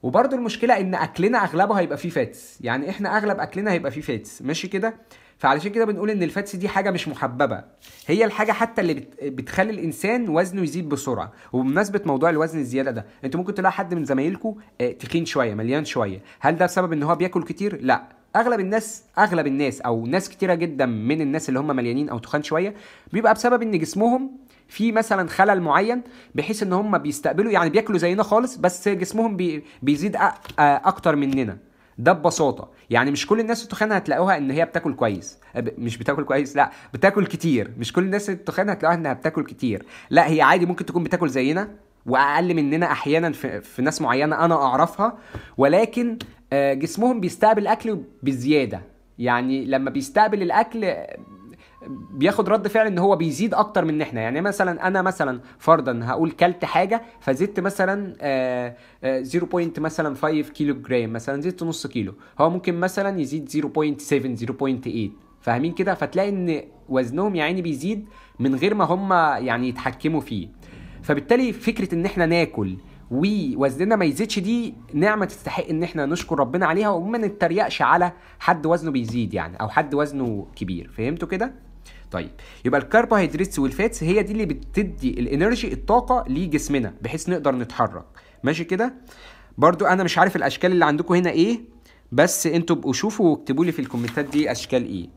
وبرده المشكله ان اكلنا اغلبه هيبقى فيه فاتس يعني احنا اغلب اكلنا هيبقى فيه فاتس ماشي كده فعلشان كده بنقول ان الفاتس دي حاجه مش محببه هي الحاجه حتى اللي بتخلي الانسان وزنه يزيد بسرعه وبمناسبه موضوع الوزن الزياده ده انتوا ممكن تلاقي حد من زمايلكم آه، تخين شويه مليان شويه هل ده بسبب ان هو بياكل كتير لا اغلب الناس اغلب الناس او ناس كتيره جدا من الناس اللي هم مليانين او تخان شويه بيبقى بسبب ان جسمهم في مثلا خلل معين بحيث ان هم بيستقبلوا يعني بياكلوا زينا خالص بس جسمهم بيزيد اكتر مننا ده ببساطه يعني مش كل الناس التخان هتلاقوها ان هي بتاكل كويس مش بتاكل كويس لا بتاكل كتير مش كل الناس التخان هتلاقوها انها بتاكل كتير لا هي عادي ممكن تكون بتاكل زينا واقل مننا احيانا في, في ناس معينه انا اعرفها ولكن آه، جسمهم بيستقبل اكل بزياده يعني لما بيستقبل الاكل بياخد رد فعل ان هو بيزيد اكتر من احنا يعني مثلا انا مثلا فرضا هقول كلت حاجه فزدت مثلا 0.5 آه، آه، مثلا 5 كيلو جرام مثلا زدت نص كيلو هو ممكن مثلا يزيد 0.7 0.8 فاهمين كده فتلاقي ان وزنهم يا عيني بيزيد من غير ما هم يعني يتحكموا فيه فبالتالي فكره ان احنا ناكل ووزننا ما يزيدش دي نعمه تستحق ان احنا نشكر ربنا عليها وما نتريقش على حد وزنه بيزيد يعني او حد وزنه كبير فهمتوا كده طيب يبقى الكربوهيدرات والفاتس هي دي اللي بتدي الانرجي الطاقه لجسمنا بحيث نقدر نتحرك ماشي كده برضو انا مش عارف الاشكال اللي عندكم هنا ايه بس انتوا بقوا شوفوا واكتبوا لي في الكومنتات دي اشكال ايه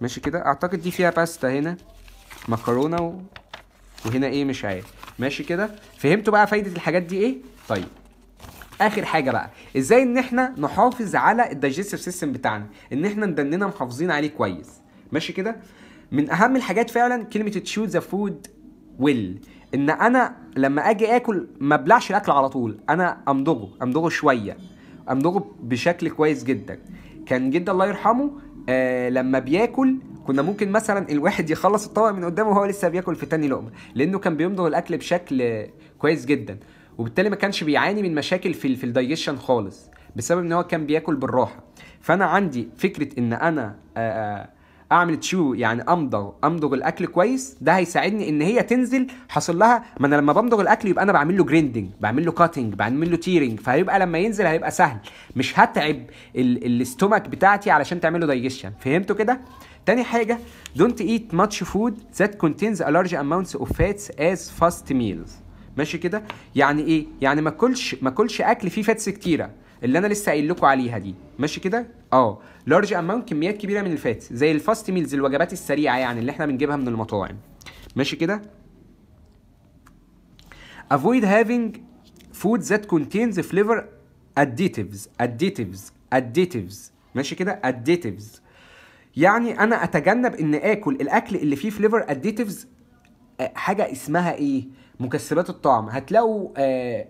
ماشي كده اعتقد دي فيها باستا هنا مكرونه و... وهنا ايه مش عارف ماشي كده فهمتوا بقى فايده الحاجات دي ايه طيب اخر حاجه بقى ازاي ان احنا نحافظ على الدايجستيف سيستم بتاعنا ان احنا ندننا محافظين عليه كويس ماشي كده من اهم الحاجات فعلا كلمه تشوز ذا فود ويل ان انا لما اجي اكل ما ابلعش الاكل على طول انا امضغه امضغه شويه امضغه بشكل كويس جدا كان جدا الله يرحمه آه لما بياكل كنا ممكن مثلا الواحد يخلص الطبق من قدامه وهو لسه بياكل في تاني لقمه لانه كان بيمضغ الاكل بشكل كويس جدا وبالتالي ما كانش بيعاني من مشاكل في في الدايجيشن خالص بسبب ان هو كان بياكل بالراحه فانا عندي فكره ان انا آه, آه، اعمل تشو يعني امضغ امضغ الاكل كويس ده هيساعدني ان هي تنزل حصل لها ما انا لما بمضغ الاكل يبقى انا بعمل له جريندنج بعمل له كاتنج بعمل له تيرنج فهيبقى لما ينزل هيبقى سهل مش هتعب الاستومك بتاعتي علشان تعمل له دايجيشن فهمتوا كده تاني حاجة don't eat much food that contains a large amounts of fats as fast meals ماشي كده يعني ايه يعني ما كلش ما كلش اكل فيه فاتس كتيره اللي انا لسه قايل لكم عليها دي ماشي كده اه لارج اماونت كميات كبيره من الفات زي الفاست ميلز الوجبات السريعه يعني اللي احنا بنجيبها من المطاعم ماشي كده avoid having food that contains flavor additives additives additives ماشي كده additives يعني انا اتجنب ان اكل الاكل اللي فيه فليفر اديتيفز آه، حاجه اسمها ايه مكسبات الطعم هتلاقوا آه،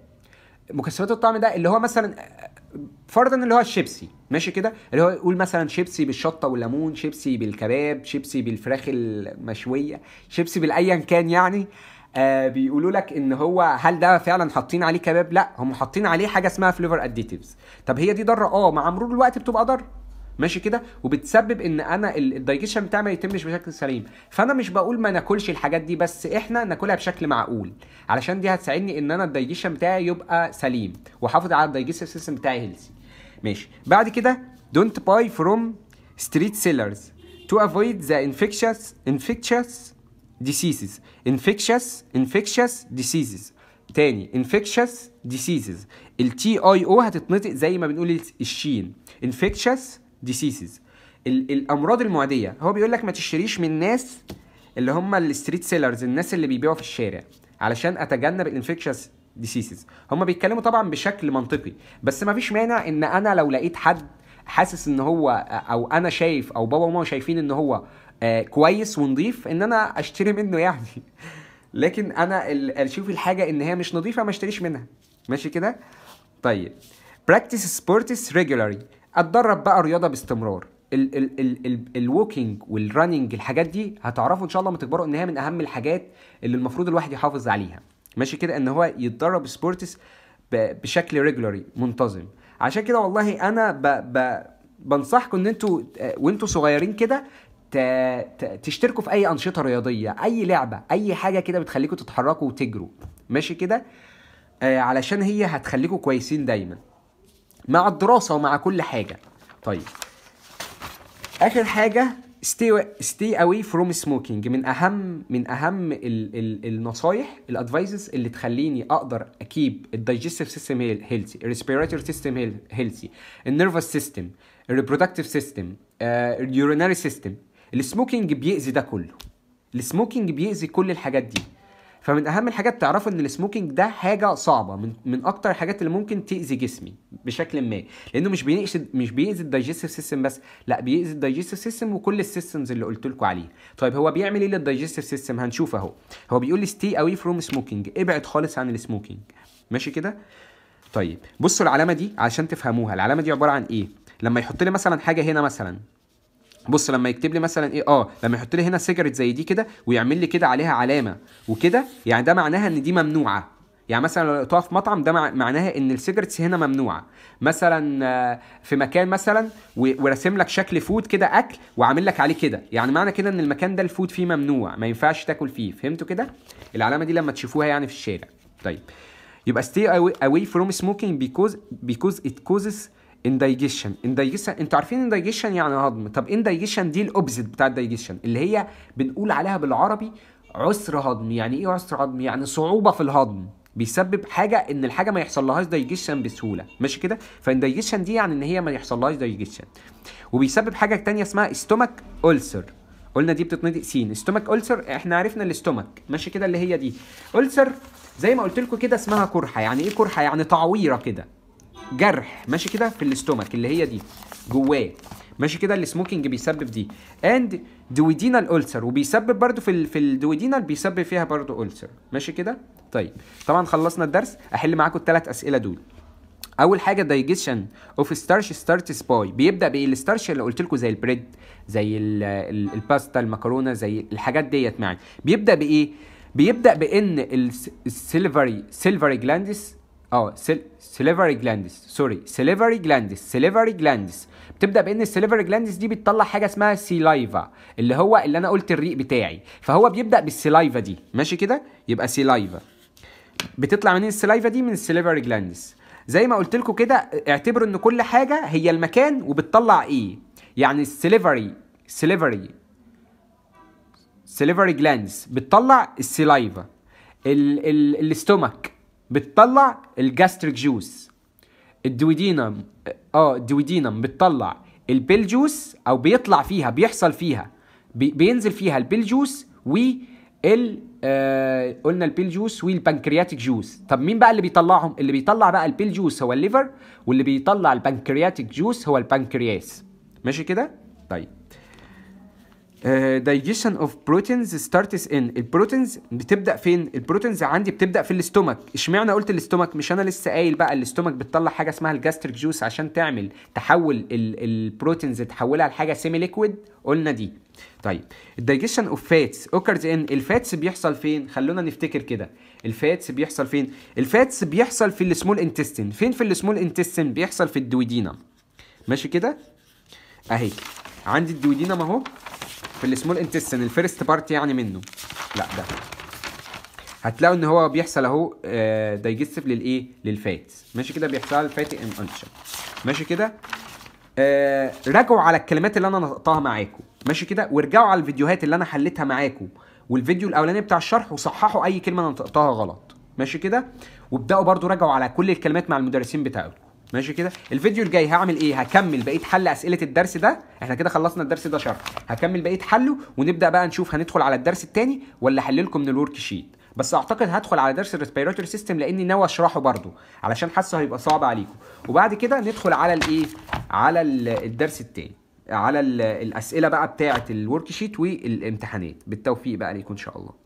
مكسبات الطعم ده اللي هو مثلا آه، فرضا اللي هو الشيبسي ماشي كده اللي هو يقول مثلا شيبسي بالشطه والليمون شيبسي بالكباب شيبسي بالفراخ المشويه شيبسي بالايا كان يعني آه بيقولوا لك ان هو هل ده فعلا حاطين عليه كباب لا هم حاطين عليه حاجه اسمها فليفر اديتيفز طب هي دي ضاره اه مع مرور الوقت بتبقى ضاره ماشي كده وبتسبب ان انا الدايجيشن بتاعي ما يتمش بشكل سليم فانا مش بقول ما ناكلش الحاجات دي بس احنا ناكلها بشكل معقول علشان دي هتساعدني ان انا الدايجيشن بتاعي يبقى سليم واحافظ على الدايجيشن سيستم بتاعي هيلثي ماشي بعد كده don't buy from street sellers to avoid the infectious infectious diseases infectious infectious diseases تاني infectious diseases التي اي او هتتنطق زي ما بنقول الشين infectious ديسيسز الامراض المعديه هو بيقول لك ما تشتريش من الناس اللي هم الستريت سيلرز الناس اللي بيبيعوا في الشارع علشان اتجنب الانفكشس ديسيسز هم بيتكلموا طبعا بشكل منطقي بس ما فيش مانع ان انا لو لقيت حد حاسس ان هو او انا شايف او بابا وماما شايفين ان هو آه، كويس ونضيف ان انا اشتري منه يعني لكن انا اشوف الحاجه ان هي مش نظيفه ما اشتريش منها ماشي كده طيب practice sports regularly اتدرب بقى رياضه باستمرار الووكينج والرننج الحاجات دي هتعرفوا ان شاء الله ما تكبروا ان هي من اهم الحاجات اللي المفروض الواحد يحافظ عليها ماشي كده ان هو يتدرب سبورتس بشكل ريجولاري منتظم عشان كده والله انا ب ب بنصحكم ان انتوا وانتوا صغيرين كده تشتركوا في اي انشطه رياضيه اي لعبه اي حاجه كده بتخليكم تتحركوا وتجروا ماشي كده آه، علشان هي هتخليكم كويسين دايما مع الدراسه ومع كل حاجه طيب اخر حاجه ستي اواي فروم سموكينج من اهم من اهم الـ الـ النصايح الادفايسز اللي تخليني اقدر اكيب الدايجستيف سيستم هيلثي الريسبيراتوري سيستم هيلثي النيرفس سيستم الريبرودكتيف سيستم اليورينري سيستم السموكينج بيأذي ده كله السموكينج بيأذي كل الحاجات دي فمن اهم الحاجات تعرفوا ان السموكينج ده حاجه صعبه من من اكتر الحاجات اللي ممكن تاذي جسمي بشكل ما لانه مش بينقش مش بيأذي الدايجستيف سيستم بس لا بيأذي الدايجستيف سيستم وكل السيستمز اللي قلت لكم عليها طيب هو بيعمل ايه للدايجستيف سيستم هنشوف اهو هو بيقول لي ستي اوي فروم سموكينج ابعد خالص عن السموكينج ماشي كده طيب بصوا العلامه دي عشان تفهموها العلامه دي عباره عن ايه لما يحط لي مثلا حاجه هنا مثلا بص لما يكتب لي مثلا ايه اه لما يحط لي هنا سيجرت زي دي كده ويعمل لي كده عليها علامه وكده يعني ده معناها ان دي ممنوعه يعني مثلا لو تقف مطعم ده معناها ان السيجرتس هنا ممنوعه مثلا آه، في مكان مثلا وراسم لك شكل فود كده اكل وعامل لك عليه كده يعني معنى كده ان المكان ده الفود فيه ممنوع ما ينفعش تاكل فيه فهمتوا كده العلامه دي لما تشوفوها يعني في الشارع طيب يبقى stay away from smoking because because it causes اندايجيشن اندايجيشن انتوا عارفين اندايجيشن يعني إيه هضم طب اندايجيشن دي الاوبزيت بتاع الدايجيشن اللي هي بنقول عليها بالعربي عسر هضم يعني ايه عسر هضم يعني صعوبه في الهضم بيسبب حاجه ان الحاجه ما يحصلهاش دايجيشن بسهوله ماشي كده فاندايجيشن دي يعني ان هي ما يحصلهاش دايجيشن وبيسبب حاجه تانية اسمها استومك اولسر قلنا دي بتتنطق سين استومك اولسر احنا عرفنا الاستومك ماشي كده اللي هي دي اولسر زي ما قلت لكم كده اسمها قرحه يعني ايه قرحه يعني تعويره كده جرح ماشي كده في الاستومك اللي هي دي جواه ماشي كده السموكينج بيسبب دي اند دويدينال اولسر وبيسبب برضو في ال في الدويدينال بيسبب فيها برضو اولسر ماشي كده طيب طبعا خلصنا الدرس احل معاكم الثلاث اسئله دول اول حاجه دايجيشن اوف ستارش ستارت سباي بيبدا بايه الستارش اللي قلت لكم زي البريد زي ال ال الباستا المكرونه زي الحاجات ديت معاك بيبدا بايه بيبدا بان السيلفري سيلفري جلاندس اه سليفري جلاندس سوري سليفري جلاندس سليفري جلاندس بتبدا بان السليفري جلاندس دي بتطلع حاجه اسمها سيلايفا اللي هو اللي انا قلت الريق بتاعي فهو بيبدا بالسيلايفا دي ماشي كده يبقى سيلايفا بتطلع منين السيلايفا دي من السليفري جلاندس زي ما قلت لكم كده اعتبروا ان كل حاجه هي المكان وبتطلع ايه يعني السليفري سليفري سليفري جلاندس بتطلع السيلايفا الاستومك بتطلع الجاستريك جوس الدويدينم اه الدويدينم بتطلع البيل جوس او بيطلع فيها بيحصل فيها بي بينزل فيها البيل جوس ال آه قلنا البيل جوس والبنكرياتيك جوس طب مين بقى اللي بيطلعهم اللي بيطلع بقى البيل جوس هو الليفر واللي بيطلع البنكرياتيك جوس هو البنكرياس ماشي كده طيب دايجيشن اوف بروتينز ستارتس ان البروتينز بتبدا فين البروتينز عندي بتبدا في الاستومك اشمعنى قلت الاستومك مش انا لسه قايل بقى الاستومك بتطلع حاجه اسمها الجاستريك جوس عشان تعمل تحول البروتينز تحولها لحاجه سيمي ليكويد قلنا دي طيب الدايجيشن اوف فاتس اوكرز ان الفاتس بيحصل فين خلونا نفتكر كده الفاتس بيحصل فين الفاتس بيحصل في السمول انتستين فين في السمول انتستين بيحصل في الدويدينا ماشي كده اهي عندي الدويدينا اهو في السمول انتستين الفيرست بارت يعني منه لا ده هتلاقوا ان هو بيحصل اهو دايجستيف آه، للايه للفات ماشي كده بيحصل ان انشن ماشي كده آه راجعوا على الكلمات اللي انا نطقتها معاكم ماشي كده وارجعوا على الفيديوهات اللي انا حليتها معاكم والفيديو الاولاني بتاع الشرح وصححوا اي كلمه انا نطقتها غلط ماشي كده وابداوا برضو راجعوا على كل الكلمات مع المدرسين بتاعكم ماشي كده الفيديو الجاي هعمل ايه هكمل بقيه حل اسئله الدرس ده احنا كده خلصنا الدرس ده شرح هكمل بقيه حله ونبدا بقى نشوف هندخل على الدرس الثاني ولا احل لكم من الورك شيت بس اعتقد هدخل على درس الريسبيراتوري سيستم لاني ناوي اشرحه برضو علشان حاسه هيبقى صعب عليكم وبعد كده ندخل على الايه على الدرس الثاني على الاسئله بقى بتاعه الورك شيت والامتحانات بالتوفيق بقى ليكم ان شاء الله